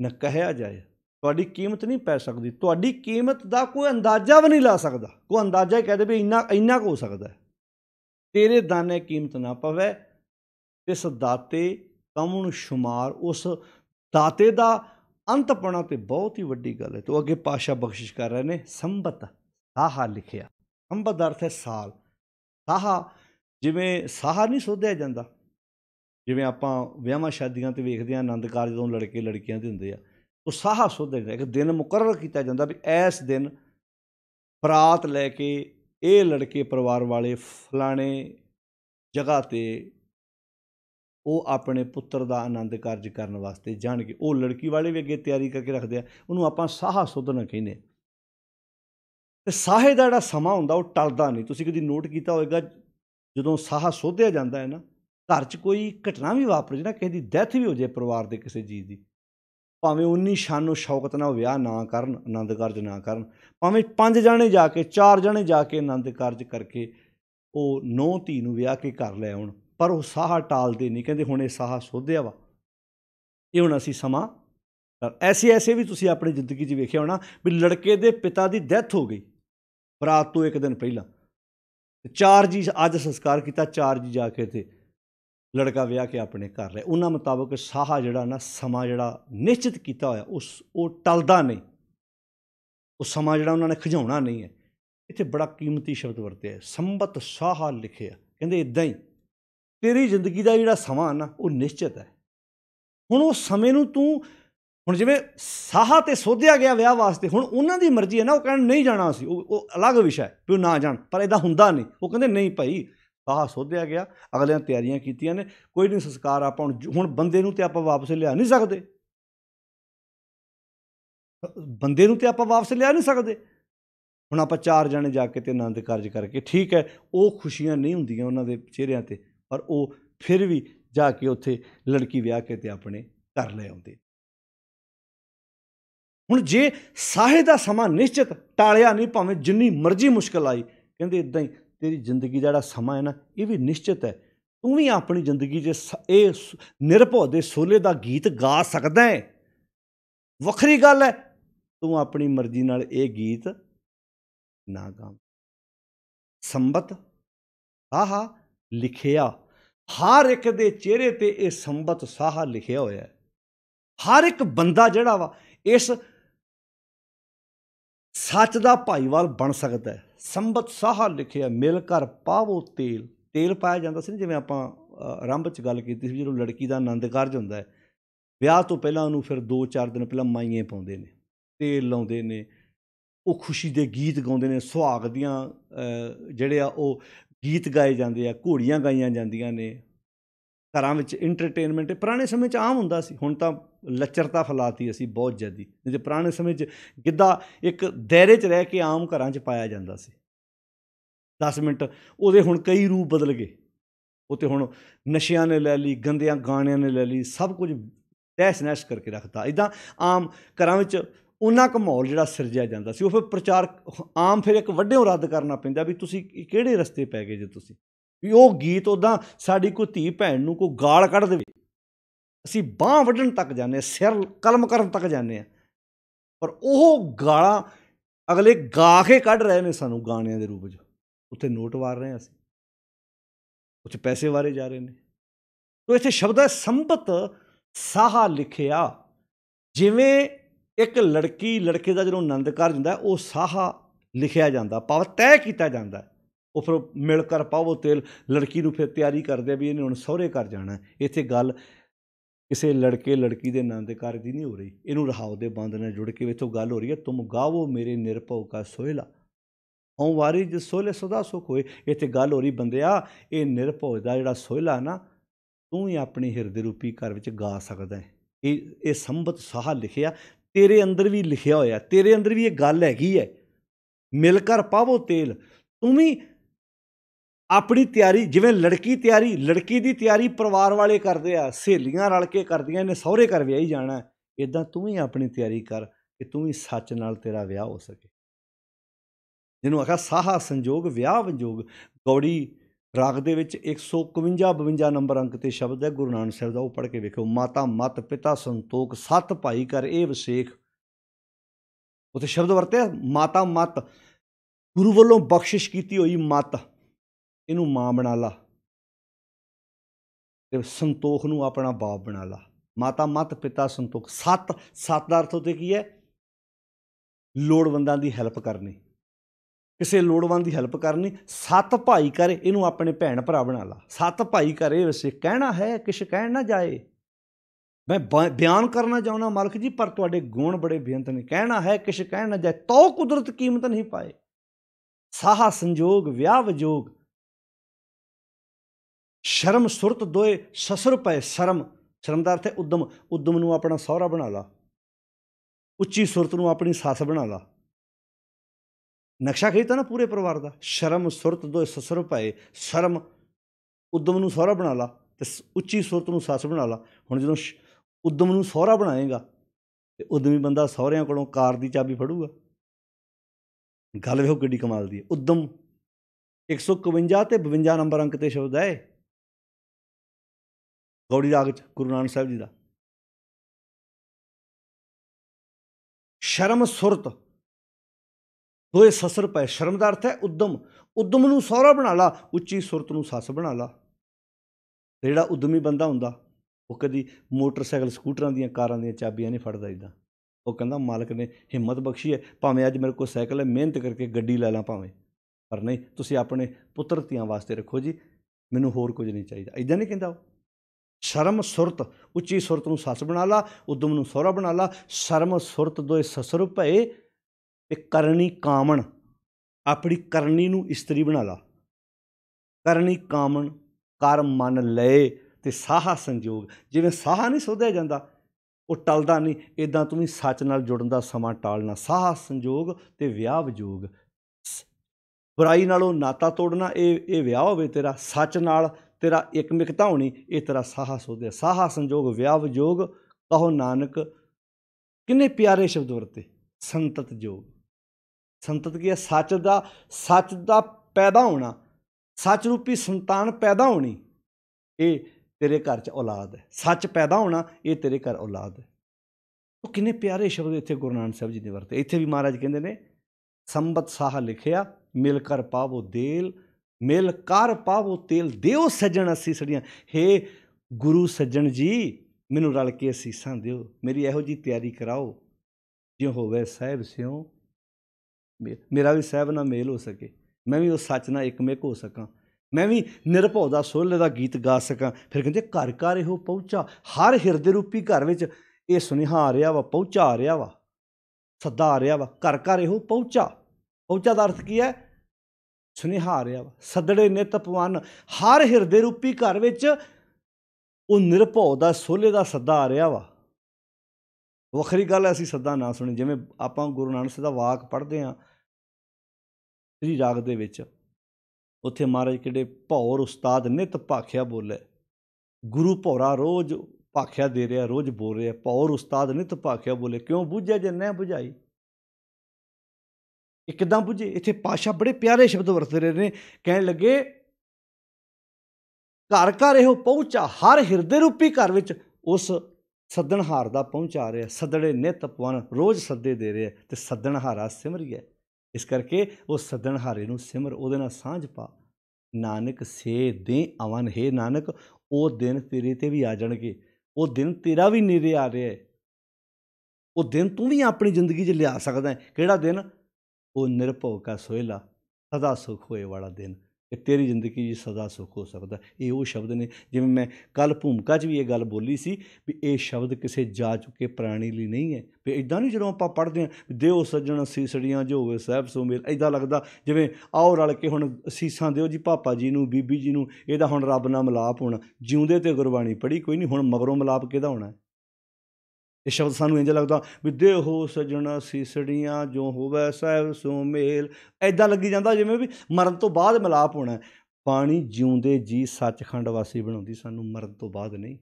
ਨਾ ਕਹਿਆ ਜਾਏ ਤੁਹਾਡੀ ਕੀਮਤ ਨਹੀਂ ਪੈ ਸਕਦੀ ਤੁਹਾਡੀ ਕੀਮਤ ਦਾ ਕੋਈ ਅੰਦਾਜ਼ਾ ਵੀ ਨਹੀਂ ਲਾ ਸਕਦਾ ਕੋਈ ਅੰਦਾਜ਼ਾ ਹੀ ਕਹਦੇ ਵੀ ਇੰਨਾ ਇੰਨਾ ਹੋ ਸਕਦਾ ਤੇਰੇ ਦਾਨੇ ਕੀਮਤ ਨਾ ਪਵੇ ਇਸ ਦਾਤੇ ਕਮਣ ਸ਼ੁਮਾਰ ਉਸ ਦਾਤੇ ਦਾ ਅੰਤਪਣਾ ਤੇ ਬਹੁਤ ਹੀ ਵੱਡੀ ਗੱਲ ਹੈ ਤੋ ਅੱਗੇ ਪਾਸ਼ਾ ਬਖਸ਼ਿਸ਼ ਕਰ ਰਹੇ ਨੇ ਸੰਬਤ ਸਾਹਾ ਲਿਖਿਆ ਸੰਬਤ ਦਾ ਅਰਥ ਹੈ ਸਾਲ ਸਾਹਾ ਜਿਵੇਂ ਸਾਹਾ ਨਹੀਂ ਸੋਧਿਆ ਜਾਂਦਾ ਜਿਵੇਂ ਆਪਾਂ ਵਿਆਹਾਂ ਸ਼ਾਦੀਆਂ ਤੇ ਵੇਖਦੇ ਆ ਆਨੰਦ ਕਾਰਜ ਜਦੋਂ ਲੜਕੇ ਲੜਕੀਆਂ ਦੇ ਹੁੰਦੇ ਆ ਉਹ ਸਾਹਾ ਸੋਧਿਆ ਜਾਂਦਾ ਇੱਕ ਦਿਨ ਮੁਕਰਰ ਕੀਤਾ ਜਾਂਦਾ ਵੀ ਇਸ ਦਿਨ ਬਰਾਤ ਲੈ ਕੇ ਇਹ ਲੜਕੇ ਪਰਿਵਾਰ ਵਾਲੇ ਫਲਾਣੇ ਜਗ੍ਹਾ ਤੇ ਉਹ ਆਪਣੇ ਪੁੱਤਰ ਦਾ ਆਨੰਦ ਕਾਰਜ ਕਰਨ ਵਾਸਤੇ ਜਾਣਗੇ ਉਹ ਲੜਕੀ ਵਾਲੇ ਵੀ ਅੱਗੇ ਤਿਆਰੀ ਕਰਕੇ ਰੱਖਦੇ ਆ ਉਹਨੂੰ ਆਪਾਂ ਸਾਹਾ ਸੁਧਨ ਕਹਿੰਦੇ ਤੇ ਸਾਹੇ ਦਾ ਜਿਹੜਾ ਸਮਾਂ ਹੁੰਦਾ ਉਹ ਟਲਦਾ ਨਹੀਂ ਤੁਸੀਂ ਕਦੀ ਨੋਟ ਕੀਤਾ ਹੋਵੇਗਾ ਜਦੋਂ ਸਾਹਾ ਸੋਧਿਆ ਜਾਂਦਾ ਹੈ ਨਾ ਘਰ 'ਚ ਕੋਈ ਘਟਨਾ ਵੀ ਵਾਪਰ ਜਿਹੜਾ ਕਿਸੇ ਦੀ ਡੈਥ ਵੀ ਹੋ ਜੇ ਪਰਿਵਾਰ ਦੇ ਕਿਸੇ ਜੀ ਦੀ ਭਾਵੇਂ ਉਨੀ ਨੂੰ ਸ਼ੌਕਤ ਨਾਲ ਵਿਆਹ ਨਾ ਕਰਨ ਆਨੰਦ ਕਾਰਜ ਨਾ ਕਰਨ ਭਾਵੇਂ ਪੰਜ ਜਣੇ ਜਾ ਕੇ ਚਾਰ ਜਣੇ ਜਾ ਕੇ ਆਨੰਦ ਕਾਰਜ ਕਰਕੇ ਉਹ ਨੌ ਧੀ ਨੂੰ ਵਿਆਹ ਕੇ ਘਰ ਲੈ ਆਉਣ ਪਰ ਉਹ ਸਾਹ ਟਾਲਦੇ ਨਹੀਂ ਕਹਿੰਦੇ ਹੁਣ ਇਹ ਸਾਹ ਸੋਧਿਆ ਵਾ ਇਹ ਹੁਣ ਅਸੀਂ ਸਮਾਂ ਐਸੇ ਐਸੇ ਵੀ ਤੁਸੀਂ ਆਪਣੀ ਜ਼ਿੰਦਗੀ 'ਚ ਵੇਖਿਆ ਹੋਣਾ ਵੀ ਲੜਕੇ ਦੇ ਪਿਤਾ ਦੀ ਡੈਥ ਹੋ ਗਈ ਬਰਾਤ ਤੋਂ ਇੱਕ ਦਿਨ ਪਹਿਲਾਂ ਚਾਰ ਜੀ ਅੱਜ ਸੰਸਕਾਰ ਕੀਤਾ ਚਾਰ ਜੀ ਜਾ ਕੇ ਤੇ ਲੜਕਾ ਵਿਆਹ ਕੇ ਆਪਣੇ ਘਰ ਰਿਹਾ ਉਹਨਾਂ ਮੁਤਾਬਕ ਸਾਹਾ ਜਿਹੜਾ ਨਾ ਸਮਾਂ ਜਿਹੜਾ ਨਿਸ਼ਚਿਤ ਕੀਤਾ ਹੋਇਆ ਉਸ ਉਹ ਟਲਦਾ ਨਹੀਂ ਉਹ ਸਮਾਂ ਜਿਹੜਾ ਉਹਨਾਂ ਨੇ ਖਿਜਾਉਣਾ ਨਹੀਂ ਹੈ ਇੱਥੇ ਬੜਾ ਕੀਮਤੀ ਸ਼ਬਦ ਵਰਤਿਆ ਸੰਬਤ ਸਾਹਾ ਲਿਖਿਆ ਕਹਿੰਦੇ ਇਦਾਂ ਹੀ ਤੇਰੀ ਜ਼ਿੰਦਗੀ ਦਾ ਜਿਹੜਾ ਸਮਾਂ ਨਾ ਉਹ ਨਿਸ਼ਚਿਤ ਹੈ ਹੁਣ ਉਹ ਸਮੇਂ ਨੂੰ ਤੂੰ ਹੁਣ ਜਿਵੇਂ ਸਾਹਾ ਤੇ ਸੋਧਿਆ ਗਿਆ ਵਿਆਹ ਵਾਸਤੇ ਹੁਣ ਉਹਨਾਂ ਦੀ ਮਰਜ਼ੀ ਹੈ ਨਾ ਉਹ ਕਹਿੰਦੇ ਨਹੀਂ ਜਾਣਾ ਸੀ ਉਹ ਅਲੱਗ ਵਿਸ਼ਾ ਹੈ ਵੀ ਉਹ ਨਾ ਜਾਣ ਪਰ ਇਹਦਾ ਹੁੰਦਾ ਨਹੀਂ ਉਹ ਕਹਿੰਦੇ ਨਹੀਂ ਭਾਈ ਬਾਹਰ ਸੋਧਿਆ ਗਿਆ ਅਗਲੀਆਂ ਤਿਆਰੀਆਂ ਕੀਤੀਆਂ ਨੇ ਕੋਈ ਨਹੀਂ ਸੰਸਕਾਰ ਆਪਾਂ ਹੁਣ ਹੁਣ ਬੰਦੇ ਨੂੰ ਤੇ ਆਪਾਂ ਵਾਪਸ ਲਿਆ ਨਹੀਂ ਸਕਦੇ ਬੰਦੇ ਨੂੰ ਤੇ ਆਪਾਂ ਵਾਪਸ ਲਿਆ ਨਹੀਂ ਸਕਦੇ ਹੁਣ ਆਪਾਂ ਚਾਰ ਜਣੇ ਜਾ ਕੇ ਤੇ ਆਨੰਦ ਕਾਰਜ ਕਰਕੇ ਠੀਕ ਹੈ ਉਹ ਖੁਸ਼ੀਆਂ ਨਹੀਂ ਹੁੰਦੀਆਂ ਉਹਨਾਂ ਦੇ ਚਿਹਰਿਆਂ ਤੇ ਪਰ ਉਹ ਫਿਰ ਵੀ ਜਾ ਕੇ ਉੱਥੇ ਲੜਕੀ ਵਿਆਹ ਕੇ ਤੇ ਆਪਣੇ ਘਰ ਲੈ ਆਉਂਦੇ ਹੁਣ ਜੇ ਸਾਹੇ ਦਾ ਸਮਾਂ ਨਿਸ਼ਚਿਤ ਟਾਲਿਆ ਨਹੀਂ ਭਾਵੇਂ ਜਿੰਨੀ ਮਰਜ਼ੀ ਮੁਸ਼ਕਲ ਆਈ ਕਹਿੰਦੇ ਇਦਾਂ ਹੀ ਤੇਰੀ ਜ਼ਿੰਦਗੀ ਦਾ ਜਿਹੜਾ ਸਮਾਂ ਹੈ ਨਾ ਇਹ ਵੀ ਨਿਸ਼ਚਿਤ ਹੈ ਤੂੰ ਵੀ ਆਪਣੀ ਜ਼ਿੰਦਗੀ 'ਚ ਇਹ ਨਿਰਭਉ ਦੇ ਸੋਲੇ ਦਾ ਗੀਤ ਗਾ ਸਕਦਾ ਹੈ ਵੱਖਰੀ ਗੱਲ ਹੈ ਤੂੰ ਆਪਣੀ ਮਰਜ਼ੀ ਨਾਲ ਇਹ ਗੀਤ ਨਾ ਗਾ ਸੰਬਤ ਆਹਾ ਲਿਖਿਆ ਹਰ ਇੱਕ ਦੇ ਚਿਹਰੇ ਤੇ ਇਹ ਸੰਬਤ ਸਾਹਾ ਲਿਖਿਆ ਹੋਇਆ ਹੈ ਹਰ ਇੱਕ ਬੰਦਾ ਜਿਹੜਾ ਵਾ ਇਸ ਸੱਚ ਦਾ ਭਾਈਵਾਲ ਬਣ ਸਕਦਾ ਸੰਬਤ ਸਾਹਾ ਲਿਖਿਆ ਮਿਲ ਕਰ ਪਾਵੋ ਤੇਲ ਤੇਲ ਪਾਇਆ ਜਾਂਦਾ ਸੀ ਜਿਵੇਂ ਆਪਾਂ ਆਰੰਭ ਚ ਗੱਲ ਕੀਤੀ ਸੀ ਜਦੋਂ ਲੜਕੀ ਦਾ ਆਨੰਦ ਕਾਰਜ ਹੁੰਦਾ ਹੈ ਵਿਆਹ ਤੋਂ ਪਹਿਲਾਂ ਉਹਨੂੰ ਫਿਰ 2-4 ਦਿਨ ਪਹਿਲਾਂ ਮਾਈਆਂ ਪਾਉਂਦੇ ਨੇ ਤੇਲ ਲਾਉਂਦੇ ਨੇ ਉਹ ਖੁਸ਼ੀ ਦੇ ਗੀਤ ਗਾਉਂਦੇ ਨੇ ਸੁਹਾਗ ਦੀਆਂ ਜਿਹੜੇ ਆ ਉਹ ਗੀਤ ਗਾਏ ਜਾਂਦੇ ਆ ਘੋੜੀਆਂ ਗਾਈਆਂ ਜਾਂਦੀਆਂ ਨੇ ਘਰਾਂ ਵਿੱਚ ਐਂਟਰਟੇਨਮੈਂਟ ਪੁਰਾਣੇ ਸਮੇਂ 'ਚ ਆਮ ਹੁੰਦਾ ਸੀ ਹੁਣ ਤਾਂ ਲੱਚਰਤਾ ਫਲਾਤੀ ਅਸੀਂ ਬਹੁਤ ਜ਼ਿਆਦੀ ਜਿਵੇਂ ਪੁਰਾਣੇ ਸਮੇਂ 'ਚ ਗਿੱਧਾ ਇੱਕ ਦਾਇਰੇ 'ਚ ਰਹਿ ਕੇ ਆਮ ਘਰਾਂ 'ਚ ਪਾਇਆ ਜਾਂਦਾ ਸੀ 10 ਮਿੰਟ ਉਹਦੇ ਹੁਣ ਕਈ ਰੂਪ ਬਦਲ ਗਏ ਉਤੇ ਹੁਣ ਨਸ਼ਿਆਂ ਨੇ ਲੈ ਲਈ ਗੰਦਿਆਂ ਗਾਣਿਆਂ ਨੇ ਲੈ ਲਈ ਸਭ ਕੁਝ ਤੈਸ ਨੈਸ ਕਰਕੇ ਰੱਖਤਾ ਇਦਾਂ ਆਮ ਘਰਾਂ ਵਿੱਚ ਉਹਨਾਂ ਕ ਮਾਹੌਲ ਜਿਹੜਾ ਸਿਰਜਿਆ ਜਾਂਦਾ ਸੀ ਉਹ ਫਿਰ ਪ੍ਰਚਾਰ ਆਮ ਫਿਰ ਇੱਕ ਵੱਡੇ ਰੱਦ ਕਰਨਾ ਪੈਂਦਾ ਵੀ ਤੁਸੀਂ ਕਿਹੜੇ ਰਸਤੇ ਪੈ ਗਏ ਜੇ ਤੁਸੀਂ ਵੀ ਉਹ ਗੀਤ ਉਦਾਂ ਸਾਡੀ ਕੋਈ ਧੀ ਭੈਣ ਨੂੰ ਕੋਈ ਗਾਲ ਕੱਢ ਦੇਵੇ ਅਸੀਂ ਬਾਹ ਵੱਢਣ ਤੱਕ ਜਾਂਦੇ ਆ ਸਿਰ ਕਲਮ ਕਰਨ ਤੱਕ ਜਾਂਦੇ ਆ ਪਰ ਉਹ ਗਾਲਾਂ ਅਗਲੇ ਗਾ ਕੇ ਕੱਢ ਰਹੇ ਨੇ ਸਾਨੂੰ ਗਾਣਿਆਂ ਦੇ ਰੂਪ 'ਚ ਉੱਥੇ ਨੋਟ ਵਾਰ ਰਹੇ ਅਸੀਂ ਉੱਥੇ ਪੈਸੇ ਵਾਰੇ ਜਾ ਰਹੇ ਨੇ ਤੋਂ ਇੱਥੇ ਸ਼ਬਦ ਹੈ ਸੰਪਤ ਸਾਹਾ ਲਿਖਿਆ ਜਿਵੇਂ ਇੱਕ ਲੜਕੀ ਲੜਕੇ ਦਾ ਜਦੋਂ ਆਨੰਦ ਕਾਰਜ ਹੁੰਦਾ ਉਹ ਸਾਹਾ ਲਿਖਿਆ ਜਾਂਦਾ ਪਵ ਤੈਅ ਕੀਤਾ ਜਾਂਦਾ ਉਹ ਫਿਰ ਮਿਲ ਕਰ ਪਾਵੋ ਤੇਲ ਲੜਕੀ ਨੂੰ ਫਿਰ ਤਿਆਰੀ ਕਰਦੇ ਆ ਵੀ ਇਹਨੇ ਹੁਣ ਸਹੁਰੇ ਕਰ ਜਾਣਾ ਇੱਥੇ ਗੱਲ ਕਿਸੇ ਲੜਕੇ ਲੜਕੀ ਦੇ ਨਾਂ ਦੇ ਕਰ ਦੀ ਨਹੀਂ ਹੋ ਰਹੀ ਇਹਨੂੰ ਰਹਾਉ ਦੇ ਬੰਦ ਨਾਲ ਜੁੜ ਕੇ ਇਥੋਂ ਗੱਲ ਹੋ ਰਹੀ ਹੈ ਤੁਮ ਗਾਵੋ ਮੇਰੇ ਨਿਰਭਉ ਕਾ ਸੋਹਿਲਾ ਹਉ ਵਾਰੀ ਜਿ ਸੋਲੇ ਸਦਾ ਸੁਖ ਹੋਏ ਇੱਥੇ ਗੱਲ ਹੋ ਰਹੀ ਬੰਦਿਆ ਇਹ ਨਿਰਭਉ ਦਾ ਜਿਹੜਾ ਸੋਹਿਲਾ ਨਾ ਤੂੰ ਹੀ ਆਪਣੇ ਹਿਰਦੇ ਰੂਪੀ ਘਰ ਵਿੱਚ ਗਾ ਸਕਦਾ ਹੈ ਇਹ ਇਹ ਸੰਬਤ ਸਾਹ ਲਿਖਿਆ ਤੇਰੇ ਅੰਦਰ ਵੀ ਲਿਖਿਆ ਹੋਇਆ ਤੇਰੇ ਅੰਦਰ ਵੀ ਇਹ ਗੱਲ ਹੈਗੀ ਹੈ ਮਿਲ ਕਰ ਪਾਵੋ ਤੇਲ ਤੂੰ ਵੀ ਆਪਣੀ ਤਿਆਰੀ ਜਿਵੇਂ ਲੜਕੀ ਤਿਆਰੀ ਲੜਕੀ ਦੀ ਤਿਆਰੀ ਪਰਿਵਾਰ ਵਾਲੇ ਕਰਦੇ ਆ ਸਹੇਲੀਆਂ ਰਲ ਕੇ ਕਰਦੀਆਂ ਨੇ ਸਹੁਰੇ ਘਰ ਵਿਆਹੀ ਜਾਣਾ ਇਦਾਂ ਤੂੰ ਵੀ ਆਪਣੀ ਤਿਆਰੀ ਕਰ ਕਿ ਤੂੰ ਵੀ ਸੱਚ ਨਾਲ ਤੇਰਾ ਵਿਆਹ ਹੋ ਸਕੇ ਜਿਹਨੂੰ ਆਖਾ ਸਾਹਾ ਸੰਜੋਗ ਵਿਆਹ ਵਿਜੋਗ ਗੌੜੀ ਰਾਗ ਦੇ ਵਿੱਚ 151 52 ਨੰਬਰ ਅੰਕ ਤੇ ਸ਼ਬਦ ਹੈ ਗੁਰੂ ਨਾਨਕ ਸਾਹਿਬ ਦਾ ਉਹ ਪੜ੍ਹ ਕੇ ਵੇਖੋ ਮਾਤਾ ਮਤ ਪਿਤਾ ਸੰਤੋਖ ਸਤ ਭਾਈ ਕਰ ਇਹ ਵਿਸ਼ੇਖ ਉਥੇ ਸ਼ਬਦ ਵਰਤਿਆ ਮਾਤਾ ਮਤ ਗੁਰੂ ਵੱਲੋਂ ਬਖਸ਼ਿਸ਼ ਕੀਤੀ ਹੋਈ ਮਤ ਇਹਨੂੰ ਮਾਂ ਬਣਾ ਲਾ ਤੇ ਸੰਤੋਖ ਨੂੰ ਆਪਣਾ ਬਾਪ ਬਣਾ ਲਾ ਮਾਤਾ ਮਤ ਪਿਤਾ ਸੰਤੋਖ ਸੱਤ ਸਤ ਦਾ ਅਰਥ ਉਹਦੇ ਕੀ ਹੈ ਲੋੜਵੰਦਾਂ ਦੀ ਹੈਲਪ ਕਰਨੀ ਕਿਸੇ ਲੋੜਵੰਦ ਦੀ ਹੈਲਪ ਕਰਨੀ ਸੱਤ ਭਾਈ ਕਰੇ ਇਹਨੂੰ ਆਪਣੇ ਭੈਣ ਭਰਾ ਬਣਾ ਲਾ ਸੱਤ ਭਾਈ ਕਰੇ ਵਸੇ ਕਹਿਣਾ ਹੈ ਕਿਛ ਕਹਿਣ ਨਾ ਜਾਏ ਮੈਂ ਬਿਆਨ ਕਰਨਾ ਚਾਹੁੰਦਾ ਮਾਲਕ ਜੀ ਪਰ ਤੁਹਾਡੇ ਗੁਣ ਬੜੇ ਬੇਅੰਤ ਨੇ ਕਹਿਣਾ ਹੈ ਕਿਛ ਕਹਿਣ ਨਾ ਜਾਏ ਤੋ ਕੁਦਰਤ ਕੀਮਤ ਨਹੀਂ ਪਾਏ ਸਾਹਾ ਸੰਜੋਗ ਵਿਆਹ ਵਿਜੋਗ ਸ਼ਰਮ ਸੁਰਤ ਦੋਏ ਸਸਰ ਪਏ ਸ਼ਰਮ ਸ਼ਰਮਦਾਰ ਤੇ ਹੈ ਉਦਮ ਉਦਮ ਨੂੰ ਆਪਣਾ ਸਹੁਰਾ ਬਣਾ ਲਾ ਉੱਚੀ ਸੁਰਤ ਨੂੰ ਆਪਣੀ ਸੱਸ ਬਣਾ ਲਾ ਨਕਸ਼ਾ ਖਿੱਚਦਾ ਨਾ ਪੂਰੇ ਪਰਿਵਾਰ ਦਾ ਸ਼ਰਮ ਸੁਰਤ ਦੋਏ ਸਸਰ ਪਏ ਸ਼ਰਮ ਉਦਮ ਨੂੰ ਸਹੁਰਾ ਬਣਾ ਲਾ ਤੇ ਉੱਚੀ ਸੁਰਤ ਨੂੰ ਸੱਸ ਬਣਾ ਲਾ ਹੁਣ ਜਦੋਂ ਉਦਮ ਨੂੰ ਸਹੁਰਾ ਬਣਾਏਗਾ ਤੇ ਉਦਮੀ ਬੰਦਾ ਸਹੁਰਿਆਂ ਕੋਲੋਂ ਕਾਰ ਦੀ ਚਾਬੀ ਫੜੂਗਾ ਗੱਲ ਵੇਖੋ ਕਿੱਡੀ ਕਮਾਲ ਦੀ ਹੈ ਉਦਮ 151 ਤੇ 52 ਨੰਬਰ ਅੰਕ ਤੇ ਸ਼ਬਦ ਹੈ ਗੌੜੀ ਰਾਗ ਚ ਗੁਰੂ ਨਾਨਕ ਸਾਹਿਬ ਜੀ ਦਾ ਸ਼ਰਮ ਸੁਰਤ ਹੋਏ ਸਸਰ ਪੈ ਸ਼ਰਮ ਦਾ ਅਰਥ ਹੈ ਉਦਮ ਉਦਮ ਨੂੰ ਸੌਰਾ ਬਣਾ ਲਾ ਉੱਚੀ ਸੁਰਤ ਨੂੰ ਸੱਸ ਬਣਾ ਲਾ ਜਿਹੜਾ ਉਦਮੀ ਬੰਦਾ ਹੁੰਦਾ ਉਹ ਕਦੀ ਮੋਟਰਸਾਈਕਲ ਸਕੂਟਰਾਂ ਦੀਆਂ ਕਾਰਾਂ ਦੀਆਂ ਚਾਬੀਆਂ ਨਹੀਂ ਫੜਦਾ ਇਦਾਂ ਉਹ ਕਹਿੰਦਾ ਮਾਲਕ ਨੇ ਹਿੰਮਤ ਬਖਸ਼ੀ ਹੈ ਭਾਵੇਂ ਅੱਜ ਮੇਰੇ ਕੋਲ ਸਾਈਕਲ ਹੈ ਮਿਹਨਤ ਕਰਕੇ ਗੱਡੀ ਲੈ ਲਾਂ ਭਾਵੇਂ ਪਰ ਨਹੀਂ ਤੁਸੀਂ ਆਪਣੇ ਪੁੱਤਰ ਧੀਆਂ ਵਾਸਤੇ ਰੱਖੋ ਜੀ ਮੈਨੂੰ ਹੋਰ ਕੁਝ ਨਹੀਂ ਚਾਹੀਦਾ ਇਦਾਂ ਨਹੀਂ ਕਹਿੰਦਾ ਉਹ ਸ਼ਰਮ ਸੁਰਤ ਉੱਚੀ ਸੁਰਤ ਨੂੰ ਸੱਸ ਬਣਾ ਲਾ ਉਦਮ ਨੂੰ ਸੋਹਰਾ ਬਣਾ ਲਾ ਸ਼ਰਮ ਸੁਰਤ ਦੋਏ ਸਸੁਰ ਭਏ ਤੇ ਕਰਨੀ ਕਾਮਣ ਆਪਣੀ ਕਰਨੀ ਨੂੰ ਇਸਤਰੀ ਬਣਾ ਲਾ ਕਰਨੀ ਕਾਮਣ ਕਰ ਮਨ ਲਏ ਤੇ ਸਾਹਾ ਸੰਜੋਗ ਜਿਵੇਂ ਸਾਹਾ ਨਹੀਂ ਸੋਧਿਆ ਜਾਂਦਾ ਉਹ ਟਲਦਾ ਨਹੀਂ ਇਦਾਂ ਤੂੰ ਵੀ ਸੱਚ ਨਾਲ ਜੁੜਨ ਦਾ ਸਮਾਂ ਟਾਲਣਾ ਸਾਹ ਸੰਜੋਗ ਤੇ ਵਿਆਹ ਵਿਜੋਗ ਬੁਰਾਈ ਨਾਲੋਂ ਨਾਤਾ ਤੋੜਨਾ ਇਹ ਇਹ ਵਿਆਹ ਹੋਵੇ ਤੇਰਾ ਸੱਚ ਨਾਲ ਤੇਰਾ ਇਕਮਿਕਤਾ ਹੋਣੀ ਇਹ ਤੇਰਾ ਸਾਹਾ ਸੋਦੇ ਸਾਹਾ ਸੰਜੋਗ ਵਿਆਹ ਜੋਗ ਕਹੋ ਨਾਨਕ ਕਿੰਨੇ ਪਿਆਰੇ ਸ਼ਬਦ ਵਰਤੇ ਸੰਤਤ ਜੋਗ ਸੰਤਤ ਕੀ ਹੈ ਸੱਚ ਦਾ ਸੱਚ ਦਾ ਪੈਦਾ ਹੋਣਾ ਸੱਚ ਰੂਪੀ ਸੰਤਾਨ ਪੈਦਾ ਹੋਣੀ ਇਹ ਤੇਰੇ ਘਰ 'ਚ ਔਲਾਦ ਹੈ ਸੱਚ ਪੈਦਾ ਹੋਣਾ ਇਹ ਤੇਰੇ ਘਰ ਔਲਾਦ ਹੈ ਉਹ ਕਿੰਨੇ ਪਿਆਰੇ ਸ਼ਬਦ ਇੱਥੇ ਗੁਰੂ ਨਾਨਕ ਸਾਹਿਬ ਜੀ ਨੇ ਵਰਤੇ ਇੱਥੇ ਵੀ ਮਹਾਰਾਜ ਕਹਿੰਦੇ ਨੇ ਸੰਬਤ ਸਾਹ ਲਿਖਿਆ ਮਿਲ ਕਰ ਪਾਵੋ ਦੇਲ ਮਿਲ ਕਰ ਪਾਵੋ ਤੇਲ ਦਿਓ ਸੱਜਣ ਅਸੀਸੜੀਆਂ ਹੇ ਗੁਰੂ ਸੱਜਣ ਜੀ ਮੈਨੂੰ ਰਲ ਕੇ ਅਸੀਸਾਂ ਦਿਓ ਮੇਰੀ ਇਹੋ ਜੀ ਤਿਆਰੀ ਕਰਾਓ ਜਿਉ ਹੋਵੇ ਸਹਿਬ ਸਿਉ ਮੇਰਾ ਵੀ ਸਹਿਬ ਨਾਲ ਮੇਲ ਹੋ ਸਕੇ ਮੈਂ ਵੀ ਉਹ ਸੱਚ ਨਾਲ ਇੱਕਮਿਕ ਹੋ ਸਕਾਂ ਮੈਂ ਵੀ ਨਿਰਭਉ ਦਾ ਸੋਹਲੇ ਦਾ ਗੀਤ ਗਾ ਸਕਾਂ ਫਿਰ ਕਹਿੰਦੇ ਘਰ ਘਰ ਇਹੋ ਪਹੁੰਚਾ ਹਰ ਹਿਰਦੇ ਰੂਪੀ ਘਰ ਵਿੱਚ ਇਹ ਸੁਨੇਹਾ ਆ ਰਿਹਾ ਵਾ ਪਹੁੰਚਾ ਆ ਰਿਹਾ ਵਾ ਸੱਦਾ ਆ ਰਿਹਾ ਵਾ ਘਰ ਘਰ ਇਹੋ ਪਹੁੰਚਾ ਪਹੁੰਚਾ ਦਾ ਅਰਥ ਕੀ ਹੈ ਸੁਨਿਹਾਰਿਆ ਸਦੜੇ ਨਿਤ ਪਵਨ ਹਰ ਹਿਰਦੇ ਰੂਪੀ ਘਰ ਵਿੱਚ ਉਹ ਨਿਰਭਉ ਦਾ ਸੋਲੇ ਦਾ ਸੱਦਾ ਆ ਰਿਹਾ ਵਾ ਵੱਖਰੀ ਗੱਲ ਐ ਅਸੀਂ ਸੱਦਾ ਨਾ ਸੁਣੀ ਜਿਵੇਂ ਆਪਾਂ ਗੁਰੂ ਨਾਨਕ ਸਾਹਿਬ ਦਾ ਵਾਕ ਪੜ੍ਹਦੇ ਆ ਸ੍ਰੀ ਰਾਗ ਦੇ ਵਿੱਚ ਉੱਥੇ ਮਹਾਰਾਜ ਕਿਹੜੇ ਭੌਰ ਉਸਤਾਦ ਨਿਤ ਭਾਖਿਆ ਬੋਲੇ ਗੁਰੂ ਭੌਰਾ ਰੋਜ਼ ਭਾਖਿਆ ਦੇ ਰਿਹਾ ਰੋਜ਼ ਬੋਲ ਰਿਹਾ ਭੌਰ ਉਸਤਾਦ ਨਿਤ ਭਾਖਿਆ ਬੋਲੇ ਕਿਉਂ ਬੁੱਝਿਆ ਜੇ ਨਾ ਬੁਝਾਈ ਇਹ ਕਿਦਾਂ ਪੁੱਜੇ ਇੱਥੇ ਪਾਸ਼ਾ ਬੜੇ ਪਿਆਰੇ ਸ਼ਬਦ ਵਰਤ ਰਹੇ ਨੇ ਕਹਿਣ ਲੱਗੇ ਘਰ ਘਰ ਇਹੋ ਪਹੁੰਚਾ ਹਰ ਹਿਰਦੇ ਰੂਪੀ ਘਰ ਵਿੱਚ ਉਸ ਸੱਦਣਹਾਰ ਦਾ ਪਹੁੰਚਾ ਰਿਹਾ ਸੱਦੜੇ ਨਿਤ ਪਵਨ ਰੋਜ਼ ਸੱਦੇ ਦੇ ਰਿਹਾ ਤੇ ਸੱਦਣਹਾਰਾ ਸਿਮਰ ਗਿਆ ਇਸ ਕਰਕੇ ਉਹ ਸੱਦਣਹਾਰੇ ਨੂੰ ਸਿਮਰ ਉਹਦੇ ਨਾਲ ਸਾਂਝ ਪਾ ਨਾਨਕ ਸੇ ਦੇ ਅਵਨ ਹੈ ਨਾਨਕ ਉਹ ਦਿਨ ਤੇਰੇ ਤੇ ਵੀ ਆ ਜਾਣਗੇ ਉਹ ਦਿਨ ਤੇਰਾ ਵੀ ਨੇੜੇ ਆ ਰਿਹਾ ਹੈ ਉਹ ਦਿਨ ਤੂੰ ਵੀ ਆਪਣੀ ਜ਼ਿੰਦਗੀ 'ਚ ਲਿਆ ਸਕਦਾ ਹੈ ਕਿਹੜਾ ਦਿਨ ਉਹ ਨਿਰਭਉ ਕਾ ਸੋਇਲਾ ਸਦਾ ਸੁਖ ਹੋਏ ਵਾਲਾ ਦਿਨ ਕਿ ਤੇਰੀ ਜ਼ਿੰਦਗੀ ਜੀ ਸਦਾ ਸੁਖ ਹੋ ਸਕਦਾ ਇਹ ਉਹ ਸ਼ਬਦ ਨੇ ਜਿਵੇਂ ਮੈਂ ਕੱਲ ਭੂਮਿਕਾ 'ਚ ਵੀ ਇਹ ਗੱਲ ਬੋਲੀ ਸੀ ਵੀ ਇਹ ਸ਼ਬਦ ਕਿਸੇ ਜਾ ਚੁੱਕੇ ਪ੍ਰਾਣੀ ਲਈ ਨਹੀਂ ਹੈ ਵੀ ਇਦਾਂ ਨਹੀਂ ਜਦੋਂ ਆਪਾਂ ਪੜ੍ਹਦੇ ਹਾਂ ਦੇਉ ਸੱਜਣ ਸੀਸੜੀਆਂ ਜੋ ਹੋਵੇ ਸਹਿਬ ਸੋ ਮੇਲ ਇਦਾਂ ਲੱਗਦਾ ਜਿਵੇਂ ਆਓ ਰਲ ਕੇ ਹੁਣ ਅਸੀਸਾਂ ਦਿਓ ਜੀ ਪਾਪਾ ਜੀ ਨੂੰ ਬੀਬੀ ਜੀ ਨੂੰ ਇਹਦਾ ਹੁਣ ਰੱਬ ਨਾਲ ਮਲਾਪ ਹੋਣਾ ਜਿਉਂਦੇ ਤੇ ਗੁਰਬਾਣੀ ਪੜ੍ਹੀ ਕੋਈ ਨਹੀਂ ਹੁਣ ਮਗਰੋਂ ਮਲਾਪ ਕਿਹਦਾ ਹੋਣਾ ਇਹ ਸ਼ਬਦ ਸਾਨੂੰ ਇੰਜ ਲੱਗਦਾ ਵੀ ਦੇਹੋ ਸਜਣਾ ਸੀਸੜੀਆਂ ਜੋ ਹੋਵੇ ਸਹਿਬ ਸੋ ਮੇਲ ਐਦਾਂ ਲੱਗੀ ਜਾਂਦਾ ਜਿਵੇਂ ਵੀ ਮਰਨ ਤੋਂ ਬਾਅਦ ਮਿਲਾਪ ਹੋਣਾ ਪਾਣੀ ਜਿਉਂਦੇ ਜੀ ਸੱਚਖੰਡ ਵਾਸੀ ਬਣਾਉਂਦੀ ਸਾਨੂੰ ਮਰਨ ਤੋਂ ਬਾਅਦ ਨਹੀਂ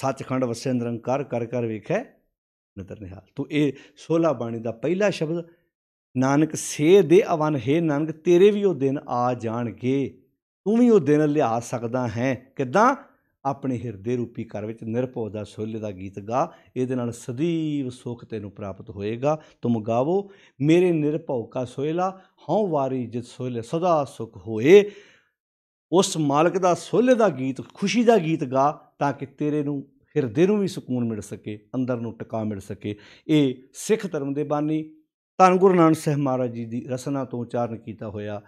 ਸੱਚਖੰਡ ਵਸੇ ਨਿਰੰਕਾਰ ਕਰ ਕਰ ਵੇਖੈ ਨਦਰ ਨਿਹਾਲ ਤੋ ਇਹ 16 ਬਾਣੀ ਦਾ ਪਹਿਲਾ ਸ਼ਬਦ ਨਾਨਕ ਸੇ ਦੇ ਅਵਨ ਹੈ ਨਾਨਕ ਤੇਰੇ ਵੀ ਉਹ ਦਿਨ ਆ ਜਾਣਗੇ ਤੂੰ ਵੀ ਉਹ ਦਿਨ ਲਿਆ ਸਕਦਾ ਹੈ ਕਿਦਾਂ ਆਪਣੇ ਹਿਰਦੇ ਰੂਪੀ ਘਰ ਵਿੱਚ ਨਿਰਭਉ ਦਾ ਸੋਲੇ ਦਾ ਗੀਤ ਗਾ ਇਹਦੇ ਨਾਲ ਸਦੀਵ ਸੁਖ ਤੈਨੂੰ ਪ੍ਰਾਪਤ ਹੋਏਗਾ ਤੁਮ ਗਾਵੋ ਮੇਰੇ ਨਿਰਭਉ ਕਾ ਸੋਇਲਾ ਹਉ ਵਾਰੀ ਜਿਤ ਸੋਇਲੇ ਸਦਾ ਸੁਖ ਹੋਏ ਉਸ ਮਾਲਕ ਦਾ ਸੋਲੇ ਦਾ ਗੀਤ ਖੁਸ਼ੀ ਦਾ ਗੀਤ ਗਾ ਤਾਂ ਕਿ ਤੇਰੇ ਨੂੰ ਹਿਰਦੇ ਨੂੰ ਵੀ ਸਕੂਨ ਮਿਲ ਸਕੇ ਅੰਦਰ ਨੂੰ ਟਿਕਾ ਮਿਲ ਸਕੇ ਇਹ ਸਿੱਖ ਧਰਮ ਦੇ ਬਾਨੀ ਧੰਨ ਗੁਰੂ ਨਾਨਕ ਸਾਹਿਬ ਮਹਾਰਾਜ ਜੀ ਦੀ ਰਸਨਾ ਤੋਂ ਉਚਾਰਨ ਕੀਤਾ ਹੋਇਆ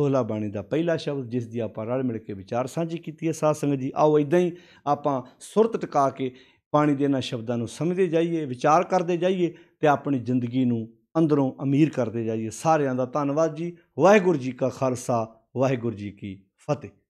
ਹੋਲਾ ਬਾਣੀ ਦਾ ਪਹਿਲਾ ਸ਼ਬਦ ਜਿਸ ਦੀ ਆਪਾਂ ਰਲ ਮਿਲ ਕੇ ਵਿਚਾਰ ਸਾਂਝੀ ਕੀਤੀ ਹੈ ਸਾਧ ਸੰਗਤ ਜੀ ਆਓ ਇਦਾਂ ਹੀ ਆਪਾਂ ਸੁਰਤ ਟਿਕਾ ਕੇ ਬਾਣੀ ਦੇ ਇਹਨਾਂ ਸ਼ਬਦਾਂ ਨੂੰ ਸਮਝਦੇ ਜਾਈਏ ਵਿਚਾਰ ਕਰਦੇ ਜਾਈਏ ਤੇ ਆਪਣੀ ਜ਼ਿੰਦਗੀ ਨੂੰ ਅੰਦਰੋਂ ਅਮੀਰ ਕਰਦੇ ਜਾਈਏ ਸਾਰਿਆਂ ਦਾ ਧੰਨਵਾਦ ਜੀ ਵਾਹਿਗੁਰੂ ਜੀ ਕਾ ਖਾਲਸਾ ਵਾਹਿਗੁਰੂ ਜੀ ਕੀ ਫਤਿਹ